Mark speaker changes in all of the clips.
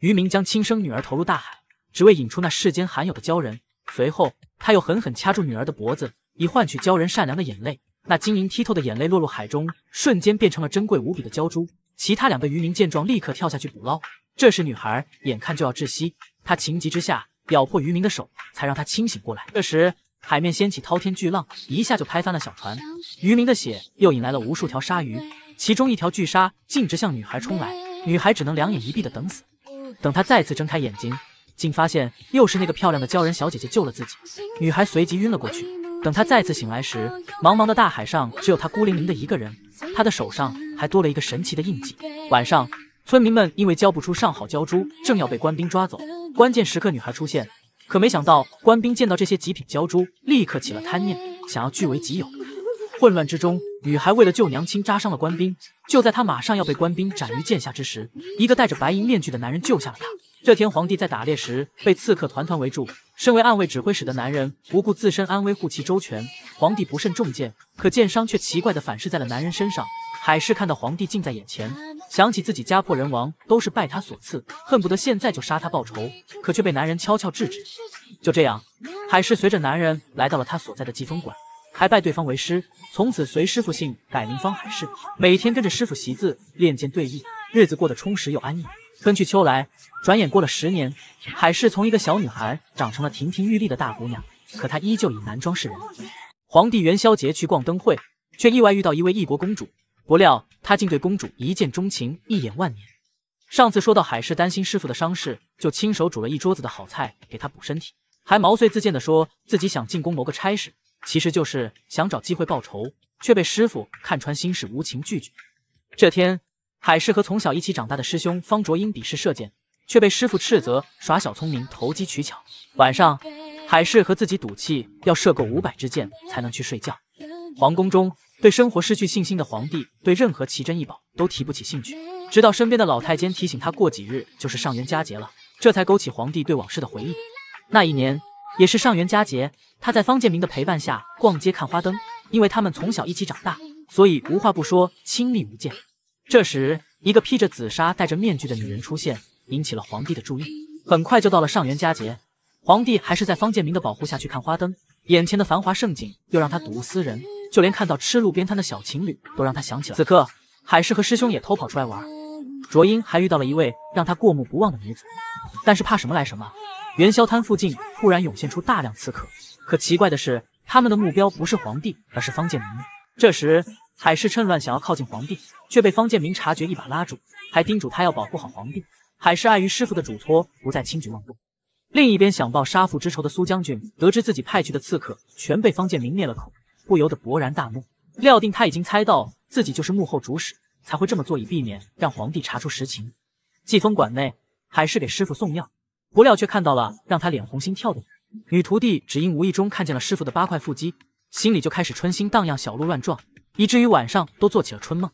Speaker 1: 渔民将亲生女儿投入大海，只为引出那世间罕有的鲛人。随后，他又狠狠掐住女儿的脖子，以换取鲛人善良的眼泪。那晶莹剔透的眼泪落入海中，瞬间变成了珍贵无比的鲛珠。其他两个渔民见状，立刻跳下去捕捞。这时，女孩眼看就要窒息，她情急之下咬破渔民的手，才让他清醒过来。这时，海面掀起滔天巨浪，一下就拍翻了小船。渔民的血又引来了无数条鲨鱼，其中一条巨鲨径直向女孩冲来，女孩只能两眼一闭的等死。等他再次睁开眼睛，竟发现又是那个漂亮的鲛人小姐姐救了自己。女孩随即晕了过去。等他再次醒来时，茫茫的大海上只有他孤零零的一个人。他的手上还多了一个神奇的印记。晚上，村民们因为交不出上好鲛珠，正要被官兵抓走。关键时刻，女孩出现，可没想到官兵见到这些极品鲛珠，立刻起了贪念，想要据为己有。混乱之中，女孩为了救娘亲，扎伤了官兵。就在她马上要被官兵斩于剑下之时，一个戴着白银面具的男人救下了她。这天，皇帝在打猎时被刺客团团围住，身为暗卫指挥使的男人不顾自身安危护其周全。皇帝不慎中箭，可箭伤却奇怪的反噬在了男人身上。海氏看到皇帝近在眼前，想起自己家破人亡都是拜他所赐，恨不得现在就杀他报仇，可却被男人悄悄制止。就这样，海氏随着男人来到了他所在的济风馆。还拜对方为师，从此随师傅姓，改名方海氏，每天跟着师傅习字、练剑、对弈，日子过得充实又安逸。春去秋来，转眼过了十年，海氏从一个小女孩长成了亭亭玉立的大姑娘。可她依旧以男装示人。皇帝元宵节去逛灯会，却意外遇到一位异国公主。不料他竟对公主一见钟情，一眼万年。上次说到海氏担心师傅的伤势，就亲手煮了一桌子的好菜给他补身体，还毛遂自荐地说自己想进宫谋个差事。其实就是想找机会报仇，却被师傅看穿心事，无情拒绝。这天，海氏和从小一起长大的师兄方卓英比试射箭，却被师傅斥责耍小聪明、投机取巧。晚上，海氏和自己赌气，要射够五百支箭才能去睡觉。皇宫中对生活失去信心的皇帝，对任何奇珍异宝都提不起兴趣，直到身边的老太监提醒他，过几日就是上元佳节了，这才勾起皇帝对往事的回忆。那一年也是上元佳节。他在方建明的陪伴下逛街看花灯，因为他们从小一起长大，所以无话不说，亲密无间。这时，一个披着紫纱、戴着面具的女人出现，引起了皇帝的注意。很快就到了上元佳节，皇帝还是在方建明的保护下去看花灯，眼前的繁华盛景又让他睹物思人，就连看到吃路边摊的小情侣都让他想起了。此刻，海氏和师兄也偷跑出来玩，卓英还遇到了一位让他过目不忘的女子。但是怕什么来什么，元宵摊附近突然涌现出大量刺客。可奇怪的是，他们的目标不是皇帝，而是方建明。这时，海氏趁乱想要靠近皇帝，却被方建明察觉，一把拉住，还叮嘱他要保护好皇帝。海氏碍于师傅的嘱托，不再轻举妄动。另一边，想报杀父之仇的苏将军得知自己派去的刺客全被方建明灭了口，不由得勃然大怒，料定他已经猜到自己就是幕后主使，才会这么做，以避免让皇帝查出实情。济风馆内，海氏给师傅送药，不料却看到了让他脸红心跳的。女徒弟只因无意中看见了师傅的八块腹肌，心里就开始春心荡漾，小鹿乱撞，以至于晚上都做起了春梦。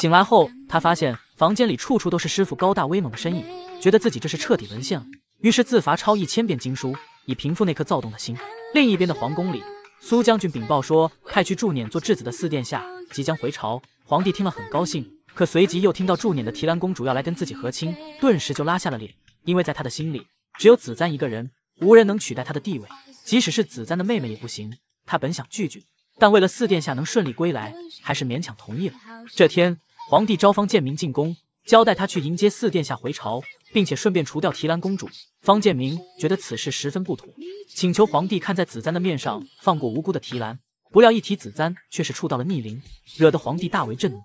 Speaker 1: 醒来后，她发现房间里处处都是师傅高大威猛的身影，觉得自己这是彻底沦陷了，于是自罚抄一千遍经书，以平复那颗躁动的心。另一边的皇宫里，苏将军禀报说，派去助辇做质子的四殿下即将回朝。皇帝听了很高兴，可随即又听到助辇的提兰公主要来跟自己和亲，顿时就拉下了脸，因为在他的心里只有子簪一个人。无人能取代他的地位，即使是子簪的妹妹也不行。他本想拒绝，但为了四殿下能顺利归来，还是勉强同意了。这天，皇帝召方建明进宫，交代他去迎接四殿下回朝，并且顺便除掉提兰公主。方建明觉得此事十分不妥，请求皇帝看在子簪的面上放过无辜的提兰。不料一提子簪，却是触到了逆鳞，惹得皇帝大为震怒。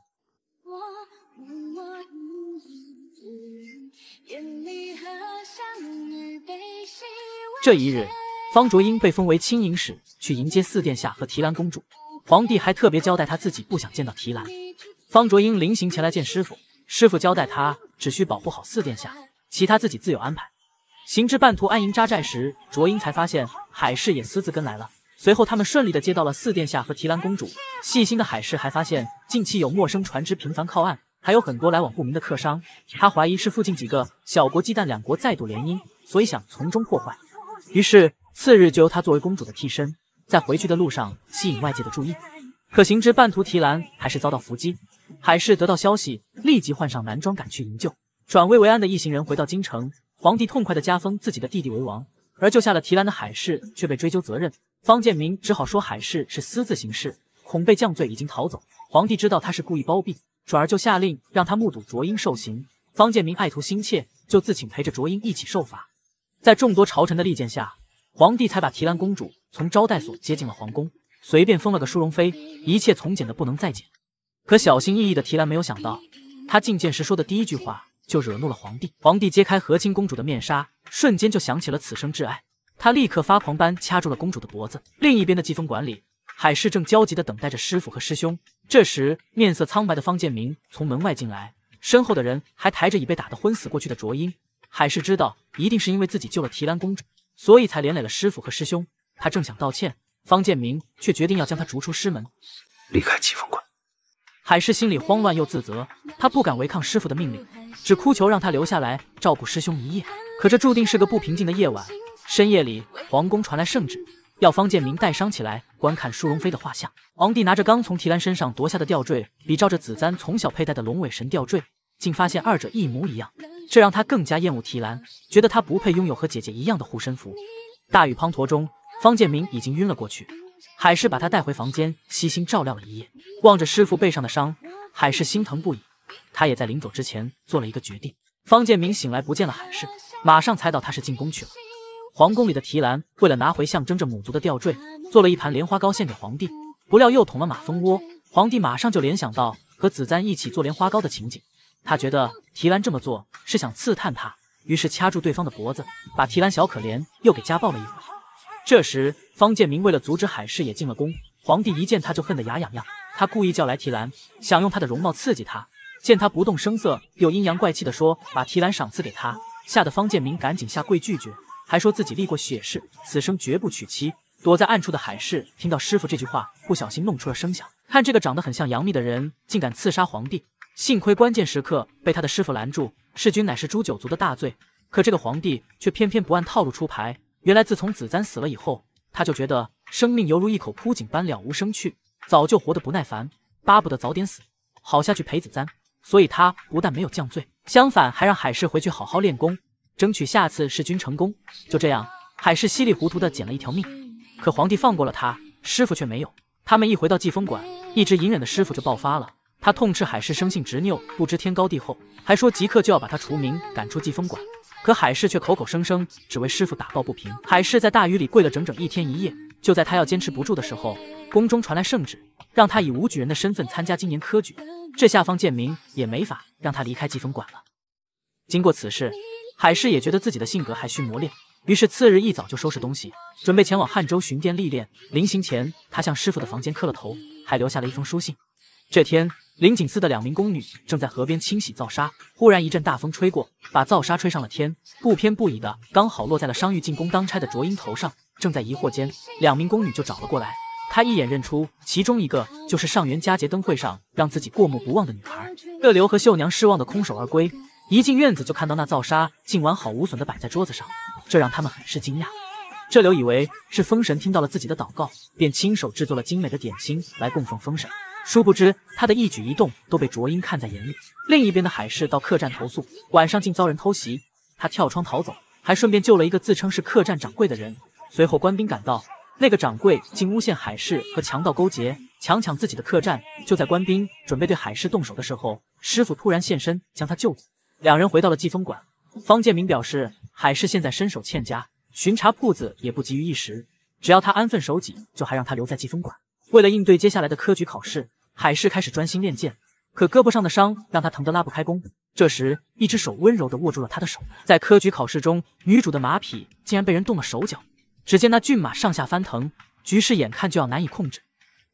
Speaker 1: 这一日，方卓英被封为清营使，去迎接四殿下和提兰公主。皇帝还特别交代他自己不想见到提兰。方卓英临行前来见师傅，师傅交代他只需保护好四殿下，其他自己自有安排。行至半途安营扎寨时，卓英才发现海氏也私自跟来了。随后他们顺利的接到了四殿下和提兰公主。细心的海氏还发现近期有陌生船只频繁靠岸，还有很多来往不明的客商。他怀疑是附近几个小国忌惮两国再度联姻，所以想从中破坏。于是次日就由他作为公主的替身，在回去的路上吸引外界的注意。可行至半途，提兰还是遭到伏击。海氏得到消息，立即换上男装赶去营救。转危为安的一行人回到京城，皇帝痛快地加封自己的弟弟为王，而救下了提兰的海氏却被追究责任。方建明只好说海氏是私自行事，恐被降罪，已经逃走。皇帝知道他是故意包庇，转而就下令让他目睹卓英受刑。方建明爱徒心切，就自请陪着卓英一起受罚。在众多朝臣的力荐下，皇帝才把提兰公主从招待所接进了皇宫，随便封了个淑容妃，一切从简的不能再简。可小心翼翼的提兰没有想到，她觐见时说的第一句话就惹怒了皇帝。皇帝揭开和亲公主的面纱，瞬间就想起了此生挚爱，他立刻发狂般掐住了公主的脖子。另一边的季风馆里，海氏正焦急的等待着师傅和师兄。这时，面色苍白的方建明从门外进来，身后的人还抬着已被打得昏死过去的卓英。海氏知道，一定是因为自己救了提兰公主，所以才连累了师傅和师兄。他正想道歉，方建明却决定要将他逐出师门，离开疾风观。海氏心里慌乱又自责，他不敢违抗师傅的命令，只哭求让他留下来照顾师兄一夜。可这注定是个不平静的夜晚。深夜里，皇宫传来圣旨，要方建明带伤起来观看淑容妃的画像。皇帝拿着刚从提兰身上夺下的吊坠，比照着紫簪从小佩戴的龙尾神吊坠。竟发现二者一模一样，这让他更加厌恶提兰，觉得他不配拥有和姐姐一样的护身符。大雨滂沱中，方建明已经晕了过去，海氏把他带回房间，悉心照料了一夜。望着师父背上的伤，海氏心疼不已。他也在临走之前做了一个决定。方建明醒来不见了海氏，马上猜到他是进宫去了。皇宫里的提兰为了拿回象征着母族的吊坠，做了一盘莲花糕献给皇帝，不料又捅了马蜂窝。皇帝马上就联想到和紫簪一起做莲花糕的情景。他觉得提兰这么做是想刺探他，于是掐住对方的脖子，把提兰小可怜又给家暴了一回。这时，方建明为了阻止海氏也进了宫，皇帝一见他就恨得牙痒痒。他故意叫来提兰，想用他的容貌刺激他。见他不动声色，又阴阳怪气的说：“把提兰赏赐给他。”吓得方建明赶紧下跪拒绝，还说自己立过血誓，此生绝不娶妻。躲在暗处的海氏听到师傅这句话，不小心弄出了声响。看这个长得很像杨幂的人，竟敢刺杀皇帝！幸亏关键时刻被他的师傅拦住，弑君乃是诛九族的大罪，可这个皇帝却偏偏不按套路出牌。原来自从紫簪死了以后，他就觉得生命犹如一口枯井般了无生趣，早就活得不耐烦，巴不得早点死，好下去陪紫簪。所以他不但没有降罪，相反还让海氏回去好好练功，争取下次弑君成功。就这样，海氏稀里糊涂的捡了一条命。可皇帝放过了他，师傅却没有。他们一回到季风馆，一直隐忍的师傅就爆发了。他痛斥海氏生性执拗，不知天高地厚，还说即刻就要把他除名，赶出季风馆。可海氏却口口声声只为师傅打抱不平。海氏在大雨里跪了整整一天一夜，就在他要坚持不住的时候，宫中传来圣旨，让他以武举人的身份参加今年科举。这下方建明也没法让他离开季风馆了。经过此事，海氏也觉得自己的性格还需磨练，于是次日一早就收拾东西，准备前往汉州巡店历练。临行前，他向师傅的房间磕了头，还留下了一封书信。这天，灵锦寺的两名宫女正在河边清洗皂沙，忽然一阵大风吹过，把皂沙吹上了天，不偏不倚的刚好落在了商玉进宫当差的卓英头上。正在疑惑间，两名宫女就找了过来。他一眼认出其中一个就是上元佳节灯会上让自己过目不忘的女孩。这刘和秀娘失望的空手而归，一进院子就看到那皂沙竟完好无损的摆在桌子上，这让他们很是惊讶。这刘以为是风神听到了自己的祷告，便亲手制作了精美的点心来供奉风神。殊不知，他的一举一动都被卓英看在眼里。另一边的海市到客栈投诉，晚上竟遭人偷袭，他跳窗逃走，还顺便救了一个自称是客栈掌柜的人。随后官兵赶到，那个掌柜竟诬陷海市和强盗勾结，强抢自己的客栈。就在官兵准备对海市动手的时候，师傅突然现身将他救走。两人回到了季风馆，方建明表示，海市现在身手欠佳，巡查铺子也不急于一时，只要他安分守己，就还让他留在季风馆。为了应对接下来的科举考试，海氏开始专心练剑，可胳膊上的伤让他疼得拉不开弓。这时，一只手温柔地握住了他的手。在科举考试中，女主的马匹竟然被人动了手脚，只见那骏马上下翻腾，局势眼看就要难以控制。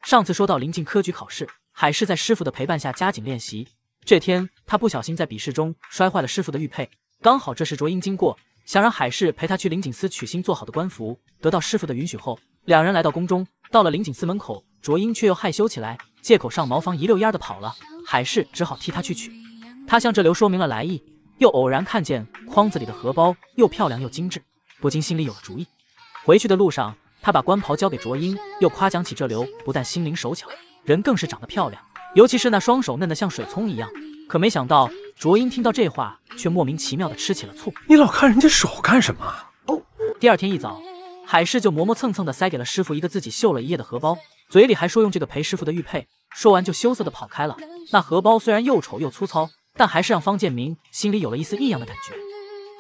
Speaker 1: 上次说到临近科举考试，海氏在师傅的陪伴下加紧练习。这天，他不小心在笔试中摔坏了师傅的玉佩。刚好这时卓英经过，想让海氏陪他去灵锦司取新做好的官服。得到师傅的允许后，两人来到宫中，到了灵锦司门口。卓英却又害羞起来，借口上茅房，一溜烟的跑了。海氏只好替他去取。他向这刘说明了来意，又偶然看见筐子里的荷包又漂亮又精致，不禁心里有了主意。回去的路上，他把官袍交给卓英，又夸奖起这刘不但心灵手巧，人更是长得漂亮，尤其是那双手嫩得像水葱一样。可没想到，卓英听到这话，却莫名其妙的吃起了醋。你老看人家手干什么？哦。第二天一早，海氏就磨磨蹭蹭的塞给了师傅一个自己绣了一夜的荷包。嘴里还说用这个裴师傅的玉佩，说完就羞涩的跑开了。那荷包虽然又丑又粗糙，但还是让方建明心里有了一丝异样的感觉。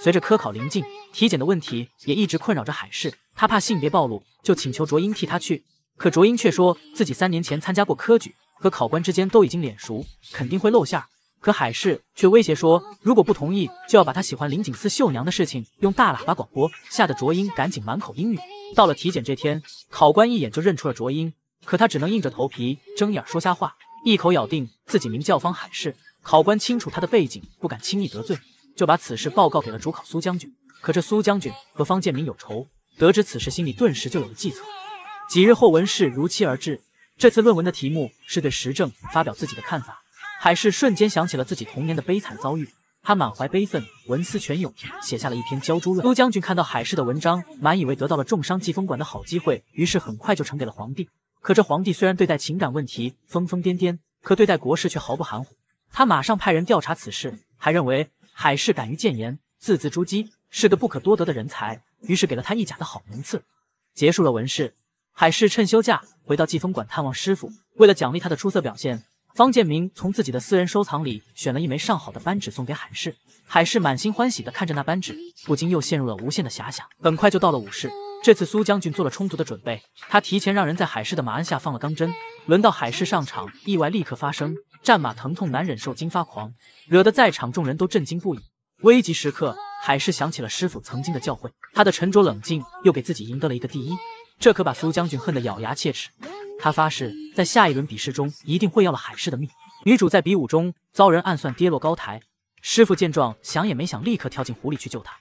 Speaker 1: 随着科考临近，体检的问题也一直困扰着海氏。他怕性别暴露，就请求卓英替他去。可卓英却说自己三年前参加过科举，和考官之间都已经脸熟，肯定会露馅。可海氏却威胁说，如果不同意，就要把他喜欢林锦司绣娘的事情用大喇叭广播，吓得卓英赶紧满口英语。到了体检这天，考官一眼就认出了卓英。可他只能硬着头皮睁眼说瞎话，一口咬定自己名叫方海事。考官清楚他的背景，不敢轻易得罪，就把此事报告给了主考苏将军。可这苏将军和方建明有仇，得知此事，心里顿时就有了计策。几日后，文试如期而至。这次论文的题目是对时政发表自己的看法。海事瞬间想起了自己童年的悲惨遭遇，他满怀悲愤，文思泉涌，写下了一篇焦朱论。苏将军看到海事的文章，满以为得到了重商济风馆的好机会，于是很快就呈给了皇帝。可这皇帝虽然对待情感问题疯疯癫癫，可对待国事却毫不含糊。他马上派人调查此事，还认为海氏敢于谏言，字字珠玑，是个不可多得的人才，于是给了他一甲的好名次。结束了文试，海氏趁休假回到济风馆探望师傅。为了奖励他的出色表现，方建明从自己的私人收藏里选了一枚上好的扳指送给海氏。海氏满心欢喜地看着那扳指，不禁又陷入了无限的遐想。很快就到了午市，这次苏将军做了充足的准备，他提前让人在海市的马鞍下放了钢针。轮到海市上场，意外立刻发生，战马疼痛难忍受，惊发狂，惹得在场众人都震惊不已。危急时刻，海市想起了师傅曾经的教诲，他的沉着冷静又给自己赢得了一个第一。这可把苏将军恨得咬牙切齿，他发誓在下一轮比试中一定会要了海市的命。女主在比武中遭人暗算，跌落高台，师傅见状想也没想，立刻跳进湖里去救她。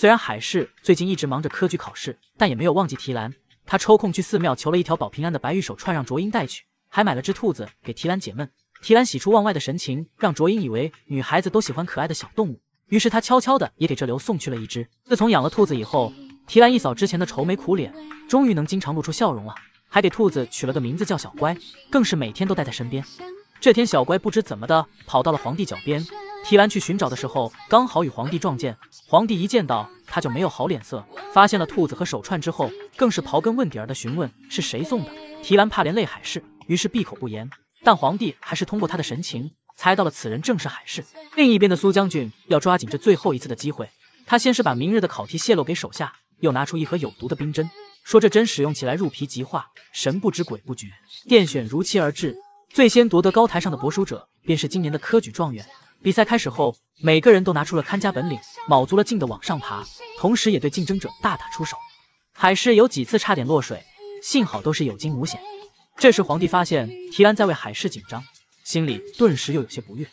Speaker 1: 虽然海氏最近一直忙着科举考试，但也没有忘记提兰。他抽空去寺庙求了一条保平安的白玉手串，让卓英带去，还买了只兔子给提兰解闷。提兰喜出望外的神情，让卓英以为女孩子都喜欢可爱的小动物，于是他悄悄的也给这刘送去了一只。自从养了兔子以后，提兰一扫之前的愁眉苦脸，终于能经常露出笑容了，还给兔子取了个名字叫小乖，更是每天都带在身边。这天，小乖不知怎么的跑到了皇帝脚边。提兰去寻找的时候，刚好与皇帝撞见。皇帝一见到他就没有好脸色。发现了兔子和手串之后，更是刨根问底儿的询问是谁送的。提兰怕连累海氏，于是闭口不言。但皇帝还是通过他的神情猜到了此人正是海氏。另一边的苏将军要抓紧这最后一次的机会，他先是把明日的考题泄露给手下，又拿出一盒有毒的冰针，说这针使用起来入皮即化，神不知鬼不觉。殿选如期而至，最先夺得高台上的帛书者，便是今年的科举状元。比赛开始后，每个人都拿出了看家本领，卯足了劲的往上爬，同时也对竞争者大打出手。海氏有几次差点落水，幸好都是有惊无险。这时皇帝发现提安在为海氏紧张，心里顿时又有些不悦。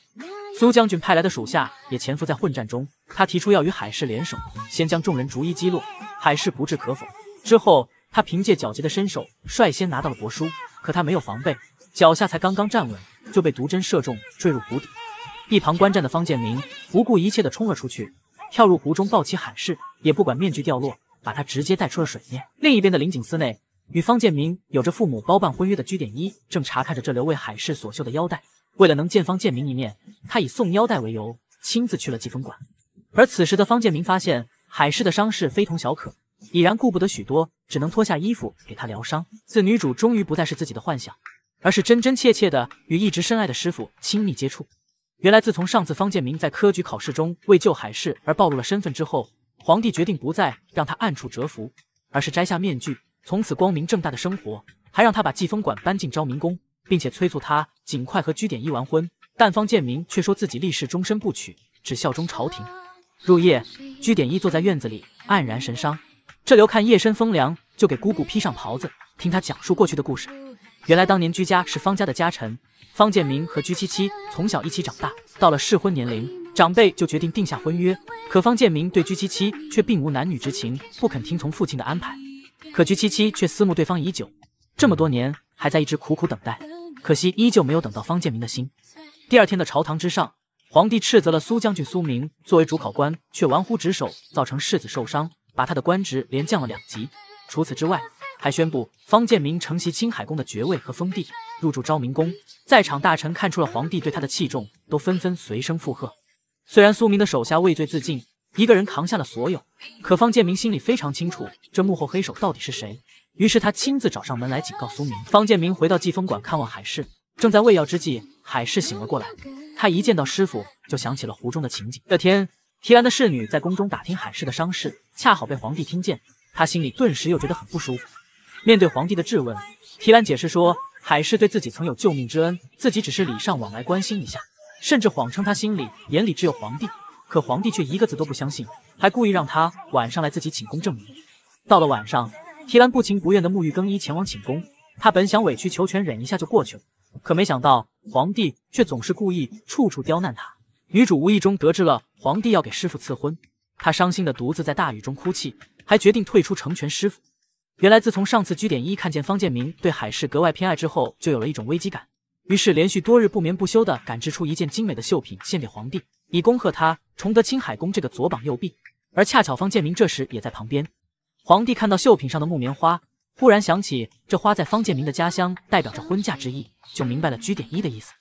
Speaker 1: 苏将军派来的属下也潜伏在混战中，他提出要与海氏联手，先将众人逐一击落。海氏不置可否。之后他凭借矫捷的身手，率先拿到了帛书，可他没有防备，脚下才刚刚站稳，就被毒针射中，坠入谷底。一旁观战的方建明不顾一切地冲了出去，跳入湖中抱起海氏，也不管面具掉落，把他直接带出了水面。另一边的林景寺内，与方建明有着父母包办婚约的居典一正查看着这刘为海氏所绣的腰带。为了能见方建明一面，他以送腰带为由，亲自去了季风馆。而此时的方建明发现海氏的伤势非同小可，已然顾不得许多，只能脱下衣服给他疗伤。自女主终于不再是自己的幻想，而是真真切切的与一直深爱的师傅亲密接触。原来，自从上次方建明在科举考试中为救海氏而暴露了身份之后，皇帝决定不再让他暗处蛰伏，而是摘下面具，从此光明正大的生活，还让他把济风馆搬进昭明宫，并且催促他尽快和居典一完婚。但方建明却说自己立誓终身不娶，只效忠朝廷。入夜，居典一坐在院子里，黯然神伤。这刘看夜深风凉，就给姑姑披上袍子，听他讲述过去的故事。原来当年居家是方家的家臣，方建明和居七七从小一起长大，到了适婚年龄，长辈就决定定下婚约。可方建明对居七七却并无男女之情，不肯听从父亲的安排。可居七七却思慕对方已久，这么多年还在一直苦苦等待，可惜依旧没有等到方建明的心。第二天的朝堂之上，皇帝斥责了苏将军苏明，作为主考官却玩忽职守，造成世子受伤，把他的官职连降了两级。除此之外，还宣布方建明承袭青海公的爵位和封地，入住昭明宫。在场大臣看出了皇帝对他的器重，都纷纷随声附和。虽然苏明的手下畏罪自尽，一个人扛下了所有，可方建明心里非常清楚，这幕后黑手到底是谁。于是他亲自找上门来警告苏明。方建明回到季风馆看望海氏，正在喂药之际，海氏醒了过来。他一见到师傅，就想起了湖中的情景。这天，提安的侍女在宫中打听海氏的伤势，恰好被皇帝听见，他心里顿时又觉得很不舒服。面对皇帝的质问，提兰解释说：“海氏对自己曾有救命之恩，自己只是礼尚往来，关心一下。”甚至谎称他心里眼里只有皇帝。可皇帝却一个字都不相信，还故意让他晚上来自己寝宫证明。到了晚上，提兰不情不愿地沐浴更衣，前往寝宫。他本想委曲求全，忍一下就过去了，可没想到皇帝却总是故意处处刁难他。女主无意中得知了皇帝要给师傅赐婚，她伤心的独自在大雨中哭泣，还决定退出，成全师傅。原来自从上次居点一看见方建明对海氏格外偏爱之后，就有了一种危机感，于是连续多日不眠不休地赶制出一件精美的绣品献给皇帝，以恭贺他重得青海宫这个左膀右臂。而恰巧方建明这时也在旁边。皇帝看到绣品上的木棉花，忽然想起这花在方建明的家乡代表着婚嫁之意，就明白了居点一的意思。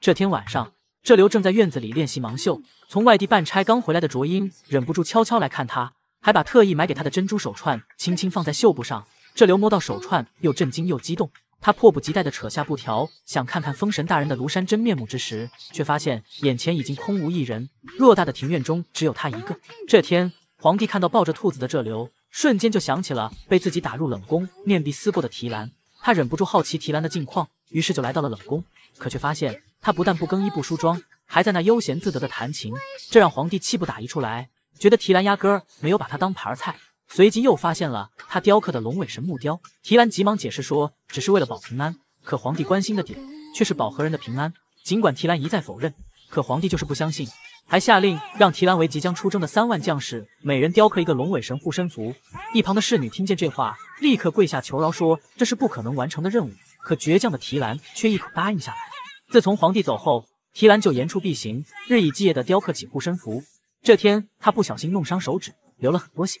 Speaker 1: 这天晚上，这刘正在院子里练习盲绣，从外地办差刚回来的卓英忍不住悄悄来看他。还把特意买给他的珍珠手串轻轻放在袖布上，这刘摸到手串又震惊又激动，他迫不及待地扯下布条，想看看封神大人的庐山真面目之时，却发现眼前已经空无一人，偌大的庭院中只有他一个。这天，皇帝看到抱着兔子的这刘，瞬间就想起了被自己打入冷宫、面壁思过的提兰，他忍不住好奇提兰的近况，于是就来到了冷宫，可却发现他不但不更衣不梳妆，还在那悠闲自得地弹琴，这让皇帝气不打一处来。觉得提兰压根儿没有把他当盘儿菜，随即又发现了他雕刻的龙尾神木雕。提兰急忙解释说，只是为了保平安。可皇帝关心的点却是保何人的平安。尽管提兰一再否认，可皇帝就是不相信，还下令让提兰为即将出征的三万将士每人雕刻一个龙尾神护身符。一旁的侍女听见这话，立刻跪下求饶说：“这是不可能完成的任务。”可倔强的提兰却一口答应下来。自从皇帝走后，提兰就言出必行，日以继夜的雕刻起护身符。这天，他不小心弄伤手指，流了很多血。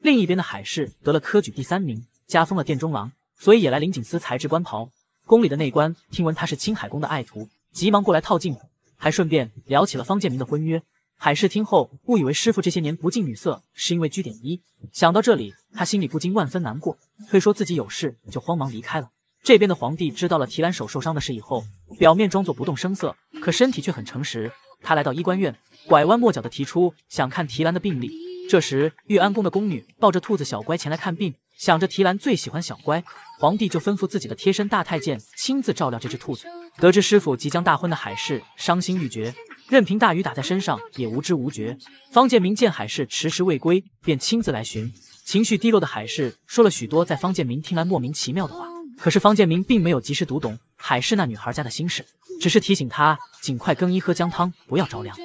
Speaker 1: 另一边的海氏得了科举第三名，加封了殿中郎，所以也来林锦司裁制官袍。宫里的内官听闻他是青海宫的爱徒，急忙过来套近乎，还顺便聊起了方建明的婚约。海氏听后，误以为师傅这些年不近女色，是因为拘点一。想到这里，他心里不禁万分难过，推说自己有事，就慌忙离开了。这边的皇帝知道了提篮手受伤的事以后，表面装作不动声色，可身体却很诚实。他来到医官院，拐弯抹角的提出想看提兰的病历。这时，玉安宫的宫女抱着兔子小乖前来看病，想着提兰最喜欢小乖，皇帝就吩咐自己的贴身大太监亲自照料这只兔子。得知师傅即将大婚的海氏伤心欲绝，任凭大雨打在身上也无知无觉。方建明见海氏迟迟未归，便亲自来寻。情绪低落的海氏说了许多在方建明听来莫名其妙的话。可是方建明并没有及时读懂海氏那女孩家的心事，只是提醒她尽快更衣喝姜汤，不要着凉。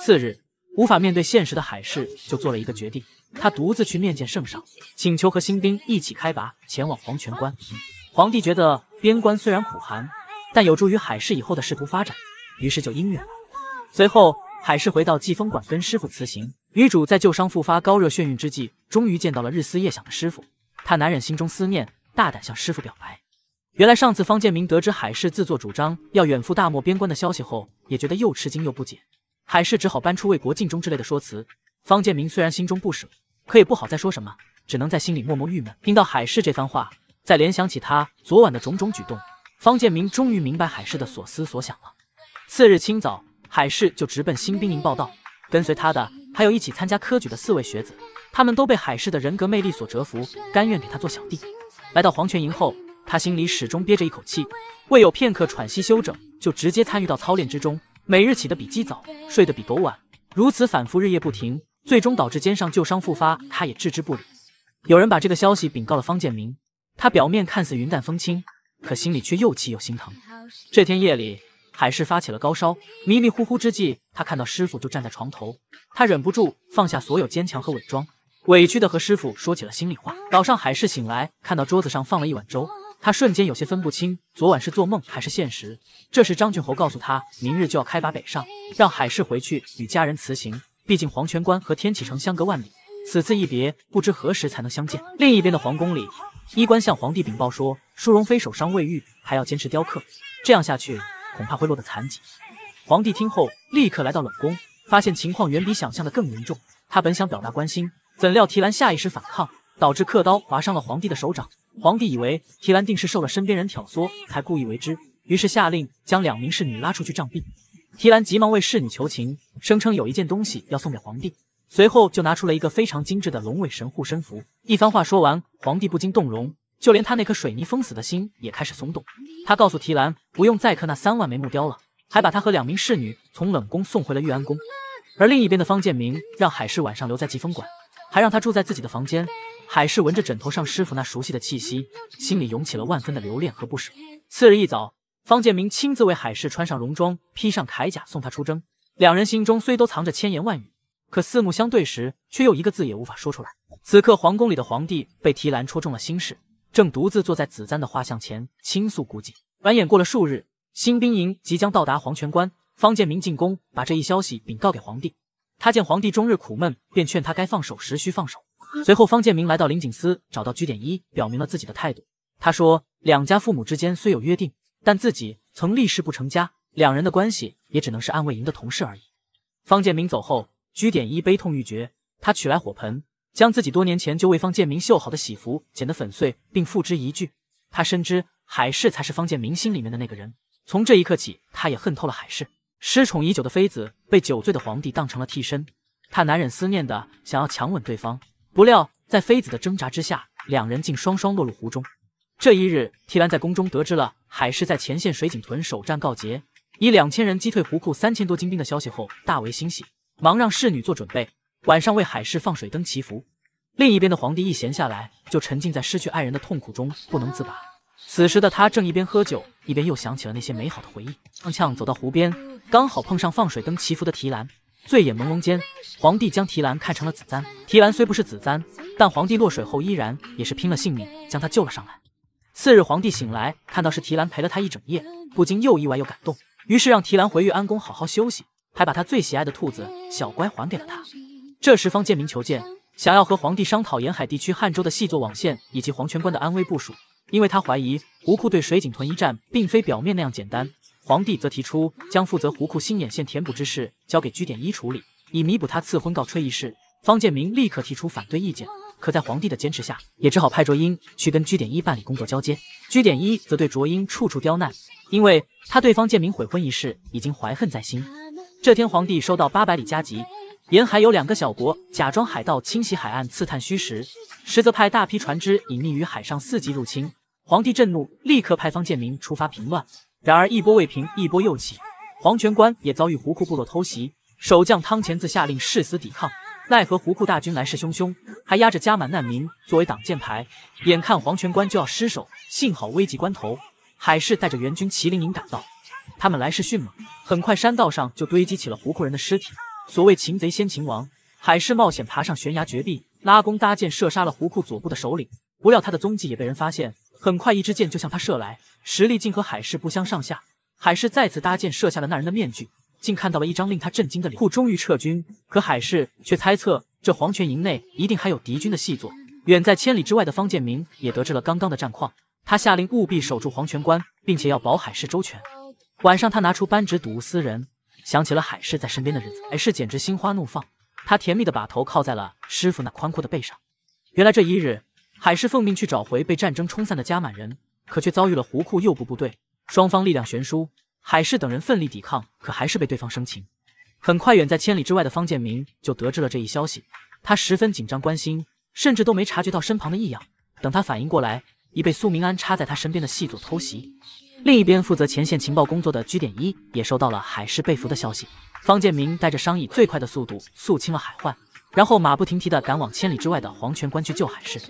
Speaker 1: 次日，无法面对现实的海氏就做了一个决定，她独自去面见圣上，请求和新兵一起开拔前往黄泉关。皇帝觉得边关虽然苦寒，但有助于海氏以后的仕途发展，于是就应允了。随后，海氏回到季风馆跟师傅辞行。女主在旧伤复发、高热眩晕之际，终于见到了日思夜想的师傅，她难忍心中思念。大胆向师傅表白。原来上次方建明得知海氏自作主张要远赴大漠边关的消息后，也觉得又吃惊又不解。海氏只好搬出为国尽忠之类的说辞。方建明虽然心中不舍，可也不好再说什么，只能在心里默默郁闷。听到海氏这番话，再联想起他昨晚的种种举动，方建明终于明白海氏的所思所想了。次日清早，海氏就直奔新兵营报道，跟随他的还有一起参加科举的四位学子，他们都被海氏的人格魅力所折服，甘愿给他做小弟。来到黄泉营后，他心里始终憋着一口气，未有片刻喘息休整，就直接参与到操练之中。每日起得比鸡早，睡得比狗晚，如此反复日夜不停，最终导致肩上旧伤复发，他也置之不理。有人把这个消息禀告了方建明，他表面看似云淡风轻，可心里却又气又心疼。这天夜里，海氏发起了高烧，迷迷糊糊之际，他看到师傅就站在床头，他忍不住放下所有坚强和伪装。委屈的和师傅说起了心里话。岛上海市醒来，看到桌子上放了一碗粥，他瞬间有些分不清昨晚是做梦还是现实。这时张俊侯告诉他，明日就要开拔北上，让海市回去与家人辞行。毕竟黄泉关和天启城相隔万里，此次一别，不知何时才能相见。另一边的皇宫里，衣冠向皇帝禀报说，淑容妃手伤未愈，还要坚持雕刻，这样下去恐怕会落得残疾。皇帝听后，立刻来到冷宫，发现情况远比想象的更严重。他本想表达关心。怎料提兰下意识反抗，导致刻刀划伤了皇帝的手掌。皇帝以为提兰定是受了身边人挑唆，才故意为之，于是下令将两名侍女拉出去杖毙。提兰急忙为侍女求情，声称有一件东西要送给皇帝，随后就拿出了一个非常精致的龙尾神护身符。一番话说完，皇帝不禁动容，就连他那颗水泥封死的心也开始松动。他告诉提兰，不用再刻那三万枚木雕了，还把他和两名侍女从冷宫送回了玉安宫。而另一边的方建明让海氏晚上留在疾风馆。还让他住在自己的房间。海氏闻着枕头上师傅那熟悉的气息，心里涌起了万分的留恋和不舍。次日一早，方建明亲自为海氏穿上戎装，披上铠甲，送他出征。两人心中虽都藏着千言万语，可四目相对时，却又一个字也无法说出来。此刻，皇宫里的皇帝被提兰戳中了心事，正独自坐在子瞻的画像前倾诉孤寂。转眼过了数日，新兵营即将到达黄泉关，方建明进宫把这一消息禀告给皇帝。他见皇帝终日苦闷，便劝他该放手时需放手。随后，方建明来到林锦司，找到居点一，表明了自己的态度。他说，两家父母之间虽有约定，但自己曾立誓不成家，两人的关系也只能是安慰营的同事而已。方建明走后，居点一悲痛欲绝。他取来火盆，将自己多年前就为方建明绣好的喜服剪得粉碎，并付之一炬。他深知海氏才是方建明心里面的那个人。从这一刻起，他也恨透了海氏。失宠已久的妃子被酒醉的皇帝当成了替身，她难忍思念的想要强吻对方，不料在妃子的挣扎之下，两人竟双双落入湖中。这一日，提兰在宫中得知了海氏在前线水井屯首战告捷，以两千人击退湖库三千多精兵的消息后，大为欣喜，忙让侍女做准备，晚上为海氏放水灯祈福。另一边的皇帝一闲下来，就沉浸在失去爱人的痛苦中不能自拔。此时的他正一边喝酒，一边又想起了那些美好的回忆，踉跄走到湖边。刚好碰上放水灯祈福的提兰，醉眼朦胧间，皇帝将提兰看成了紫簪。提兰虽不是紫簪，但皇帝落水后依然也是拼了性命将他救了上来。次日，皇帝醒来，看到是提兰陪了他一整夜，不禁又意外又感动，于是让提兰回玉安宫好好休息，还把他最喜爱的兔子小乖还给了他。这时，方建明求见，想要和皇帝商讨沿海地区汉州的细作网线以及黄泉关的安危部署，因为他怀疑湖库对水井屯一战并非表面那样简单。皇帝则提出将负责湖库新眼线填补之事交给居点一处理，以弥补他赐婚告吹一事。方建明立刻提出反对意见，可在皇帝的坚持下，也只好派卓英去跟居点一办理工作交接。居点一则对卓英处处刁难，因为他对方建明悔婚一事已经怀恨在心。这天，皇帝收到八百里加急，沿海有两个小国假装海盗侵袭海岸，刺探虚实，实则派大批船只隐匿于海上伺机入侵。皇帝震怒，立刻派方建明出发平乱。然而一波未平，一波又起，黄泉关也遭遇胡库部落偷袭，守将汤前自下令誓死抵抗，奈何胡库大军来势汹汹，还压着加满难民作为挡箭牌，眼看黄泉关就要失守，幸好危急关头，海氏带着援军麒麟营赶到，他们来势迅猛，很快山道上就堆积起了胡库人的尸体。所谓擒贼先擒王，海氏冒险爬上悬崖绝壁，拉弓搭箭射杀了胡库左部的首领，不料他的踪迹也被人发现。很快，一支箭就向他射来，实力竟和海氏不相上下。海氏再次搭箭射下了那人的面具，竟看到了一张令他震惊的脸。终于撤军，可海氏却猜测这黄泉营内一定还有敌军的细作。远在千里之外的方建明也得知了刚刚的战况，他下令务必守住黄泉关，并且要保海氏周全。晚上，他拿出扳指睹物思人，想起了海氏在身边的日子，海氏简直心花怒放。他甜蜜的把头靠在了师傅那宽阔的背上。原来这一日。海氏奉命去找回被战争冲散的加满人，可却遭遇了胡库右部部队，双方力量悬殊，海氏等人奋力抵抗，可还是被对方生擒。很快，远在千里之外的方建明就得知了这一消息，他十分紧张关心，甚至都没察觉到身旁的异样。等他反应过来，已被苏明安插在他身边的细作偷袭。另一边，负责前线情报工作的居点一也收到了海氏被俘的消息。方建明带着商以最快的速度肃清了海患，然后马不停蹄地赶往千里之外的黄泉关去救海氏。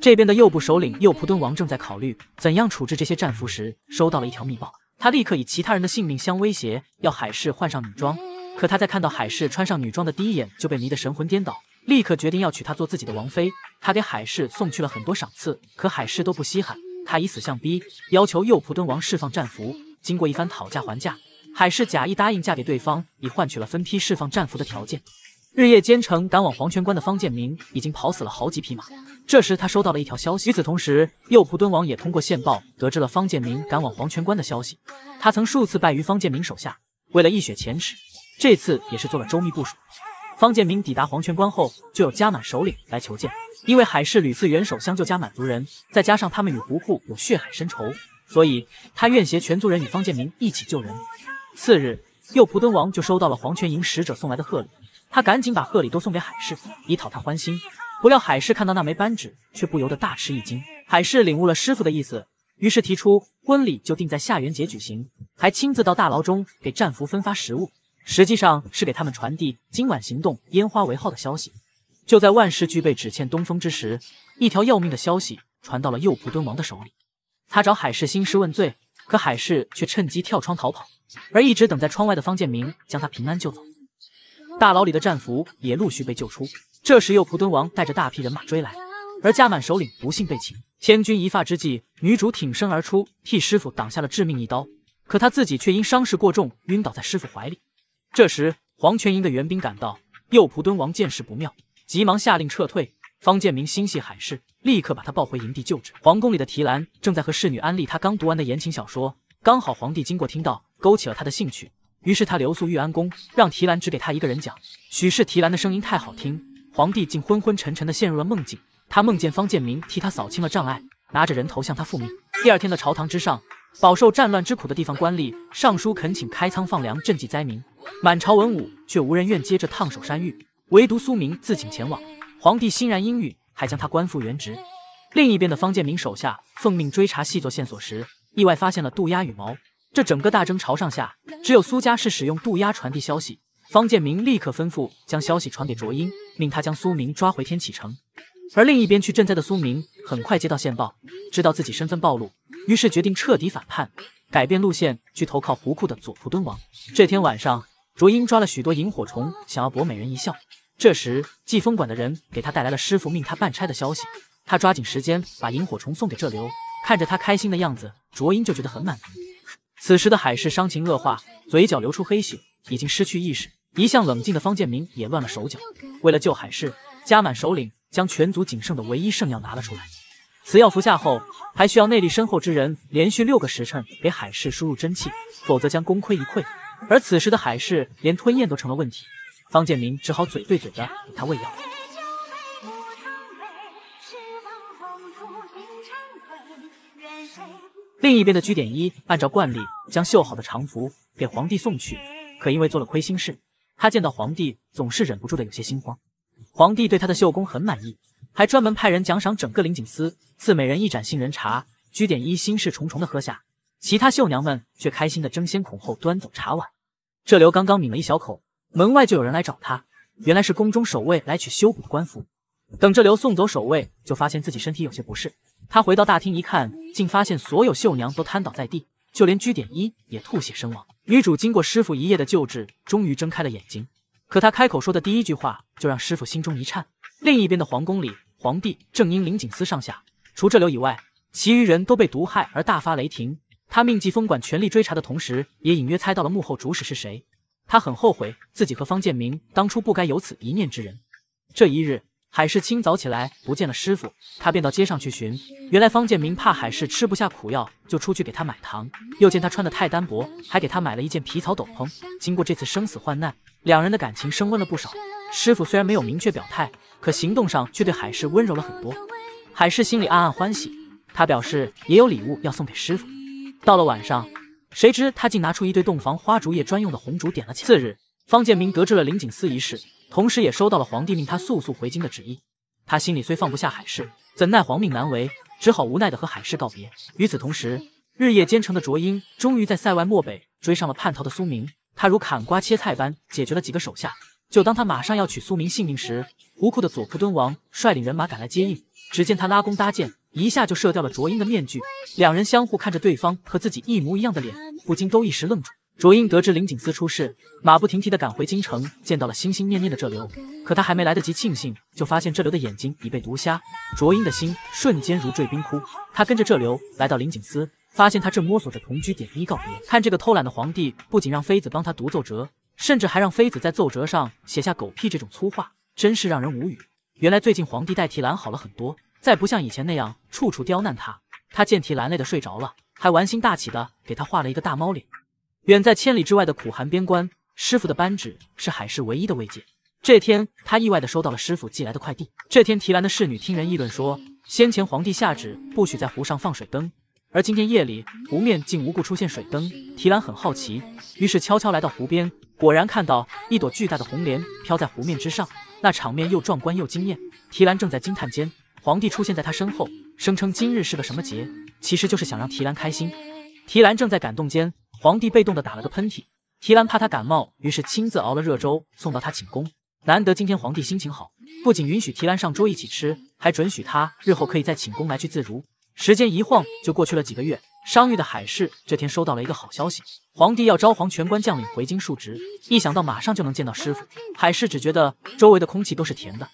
Speaker 1: 这边的右部首领右仆敦王正在考虑怎样处置这些战俘时，收到了一条密报。他立刻以其他人的性命相威胁，要海氏换上女装。可他在看到海氏穿上女装的第一眼就被迷得神魂颠倒，立刻决定要娶她做自己的王妃。他给海氏送去了很多赏赐，可海氏都不稀罕。他以死相逼，要求右仆敦王释放战俘。经过一番讨价还价，海氏假意答应嫁给对方，以换取了分批释放战俘的条件。日夜兼程赶往黄泉关的方建明已经跑死了好几匹马。这时，他收到了一条消息。与此同时，右仆敦王也通过线报得知了方建明赶往黄泉关的消息。他曾数次败于方建明手下，为了一雪前耻，这次也是做了周密部署。方建明抵达黄泉关后，就有加满首领来求见。因为海氏屡次援手相救加满族人，再加上他们与胡户有血海深仇，所以他愿携全族人与方建明一起救人。次日，右仆敦王就收到了黄泉营使者送来的贺礼。他赶紧把贺礼都送给海氏，以讨她欢心。不料海氏看到那枚扳指，却不由得大吃一惊。海氏领悟了师傅的意思，于是提出婚礼就定在下元节举行，还亲自到大牢中给战俘分发食物，实际上是给他们传递今晚行动烟花为号的消息。就在万事俱备，只欠东风之时，一条要命的消息传到了右仆敦王的手里。他找海氏兴师问罪，可海氏却趁机跳窗逃跑，而一直等在窗外的方建明将他平安救走。大牢里的战俘也陆续被救出。这时，右仆敦王带着大批人马追来，而加满首领不幸被擒。千钧一发之际，女主挺身而出，替师傅挡下了致命一刀，可她自己却因伤势过重晕倒在师傅怀里。这时，黄泉营的援兵赶到，右仆敦王见势不妙，急忙下令撤退。方建明心系海氏，立刻把他抱回营地救治。皇宫里的提兰正在和侍女安利他刚读完的言情小说，刚好皇帝经过听到，勾起了他的兴趣。于是他留宿玉安宫，让提兰只给他一个人讲。许是提兰的声音太好听，皇帝竟昏昏沉沉的陷入了梦境。他梦见方建明替他扫清了障碍，拿着人头向他复命。第二天的朝堂之上，饱受战乱之苦的地方官吏上书恳请开仓放粮赈济灾民，满朝文武却无人愿接这烫手山芋，唯独苏明自请前往。皇帝欣然应允，还将他官复原职。另一边的方建明手下奉命追查细作线索时，意外发现了杜鸦羽毛。这整个大征朝上下，只有苏家是使用渡鸦传递消息。方建明立刻吩咐将消息传给卓英，命他将苏明抓回天启城。而另一边去赈灾的苏明，很快接到线报，知道自己身份暴露，于是决定彻底反叛，改变路线去投靠湖库的左仆敦王。这天晚上，卓英抓了许多萤火虫，想要博美人一笑。这时，季风馆的人给他带来了师傅命他办差的消息。他抓紧时间把萤火虫送给这流，看着他开心的样子，卓英就觉得很满足。此时的海氏伤情恶化，嘴角流出黑血，已经失去意识。一向冷静的方建明也乱了手脚。为了救海氏，加满首领将全族仅剩的唯一圣药拿了出来。此药服下后，还需要内力深厚之人连续六个时辰给海氏输入真气，否则将功亏一篑。而此时的海氏连吞咽都成了问题，方建明只好嘴对嘴的给他喂药。另一边的居点一按照惯例将绣好的长服给皇帝送去，可因为做了亏心事，他见到皇帝总是忍不住的有些心慌。皇帝对他的绣工很满意，还专门派人奖赏整个林锦司，赐美人一盏杏仁茶。居点一心事重重的喝下，其他绣娘们却开心的争先恐后端走茶碗。这刘刚刚抿了一小口，门外就有人来找他，原来是宫中守卫来取修补官服。等这刘送走守卫，就发现自己身体有些不适。他回到大厅一看，竟发现所有绣娘都瘫倒在地，就连居点一也吐血身亡。女主经过师傅一夜的救治，终于睁开了眼睛。可她开口说的第一句话，就让师傅心中一颤。另一边的皇宫里，皇帝正因林锦司上下除这流以外，其余人都被毒害而大发雷霆。他命季风管全力追查的同时，也隐约猜到了幕后主使是谁。他很后悔自己和方建明当初不该有此一念之人。这一日。海氏清早起来不见了师傅，他便到街上去寻。原来方建明怕海氏吃不下苦药，就出去给他买糖，又见他穿得太单薄，还给他买了一件皮草斗篷。经过这次生死患难，两人的感情升温了不少。师傅虽然没有明确表态，可行动上却对海氏温柔了很多。海氏心里暗暗欢喜，他表示也有礼物要送给师傅。到了晚上，谁知他竟拿出一对洞房花烛夜专用的红烛点了起来。次日，方建明得知了林景思一事。同时，也收到了皇帝命他速速回京的旨意。他心里虽放不下海氏，怎奈皇命难违，只好无奈的和海氏告别。与此同时，日夜兼程的卓英终于在塞外漠北追上了叛逃的苏明。他如砍瓜切菜般解决了几个手下。就当他马上要取苏明性命时，胡库的左库敦王率领人马赶来接应。只见他拉弓搭箭，一下就射掉了卓英的面具。两人相互看着对方和自己一模一样的脸，不禁都一时愣住。卓英得知林景思出事，马不停蹄地赶回京城，见到了心心念念的这流。可他还没来得及庆幸，就发现这流的眼睛已被毒瞎。卓英的心瞬间如坠冰窟。他跟着这流来到林景思，发现他正摸索着同居点一告别。看这个偷懒的皇帝，不仅让妃子帮他读奏折，甚至还让妃子在奏折上写下“狗屁”这种粗话，真是让人无语。原来最近皇帝代替兰好了很多，再不像以前那样处处刁难他。他见提兰累得睡着了，还玩心大起的给他画了一个大猫脸。远在千里之外的苦寒边关，师傅的扳指是海市唯一的慰藉。这天，他意外的收到了师傅寄来的快递。这天，提兰的侍女听人议论说，先前皇帝下旨不许在湖上放水灯，而今天夜里湖面竟无故出现水灯。提兰很好奇，于是悄悄来到湖边，果然看到一朵巨大的红莲飘在湖面之上，那场面又壮观又惊艳。提兰正在惊叹间，皇帝出现在他身后，声称今日是个什么节，其实就是想让提兰开心。提兰正在感动间。皇帝被动的打了个喷嚏，提兰怕他感冒，于是亲自熬了热粥送到他寝宫。难得今天皇帝心情好，不仅允许提兰上桌一起吃，还准许他日后可以在寝宫来去自如。时间一晃就过去了几个月，伤愈的海氏这天收到了一个好消息，皇帝要召皇权官将领回京述职。一想到马上就能见到师傅，海氏只觉得周围的空气都是甜的。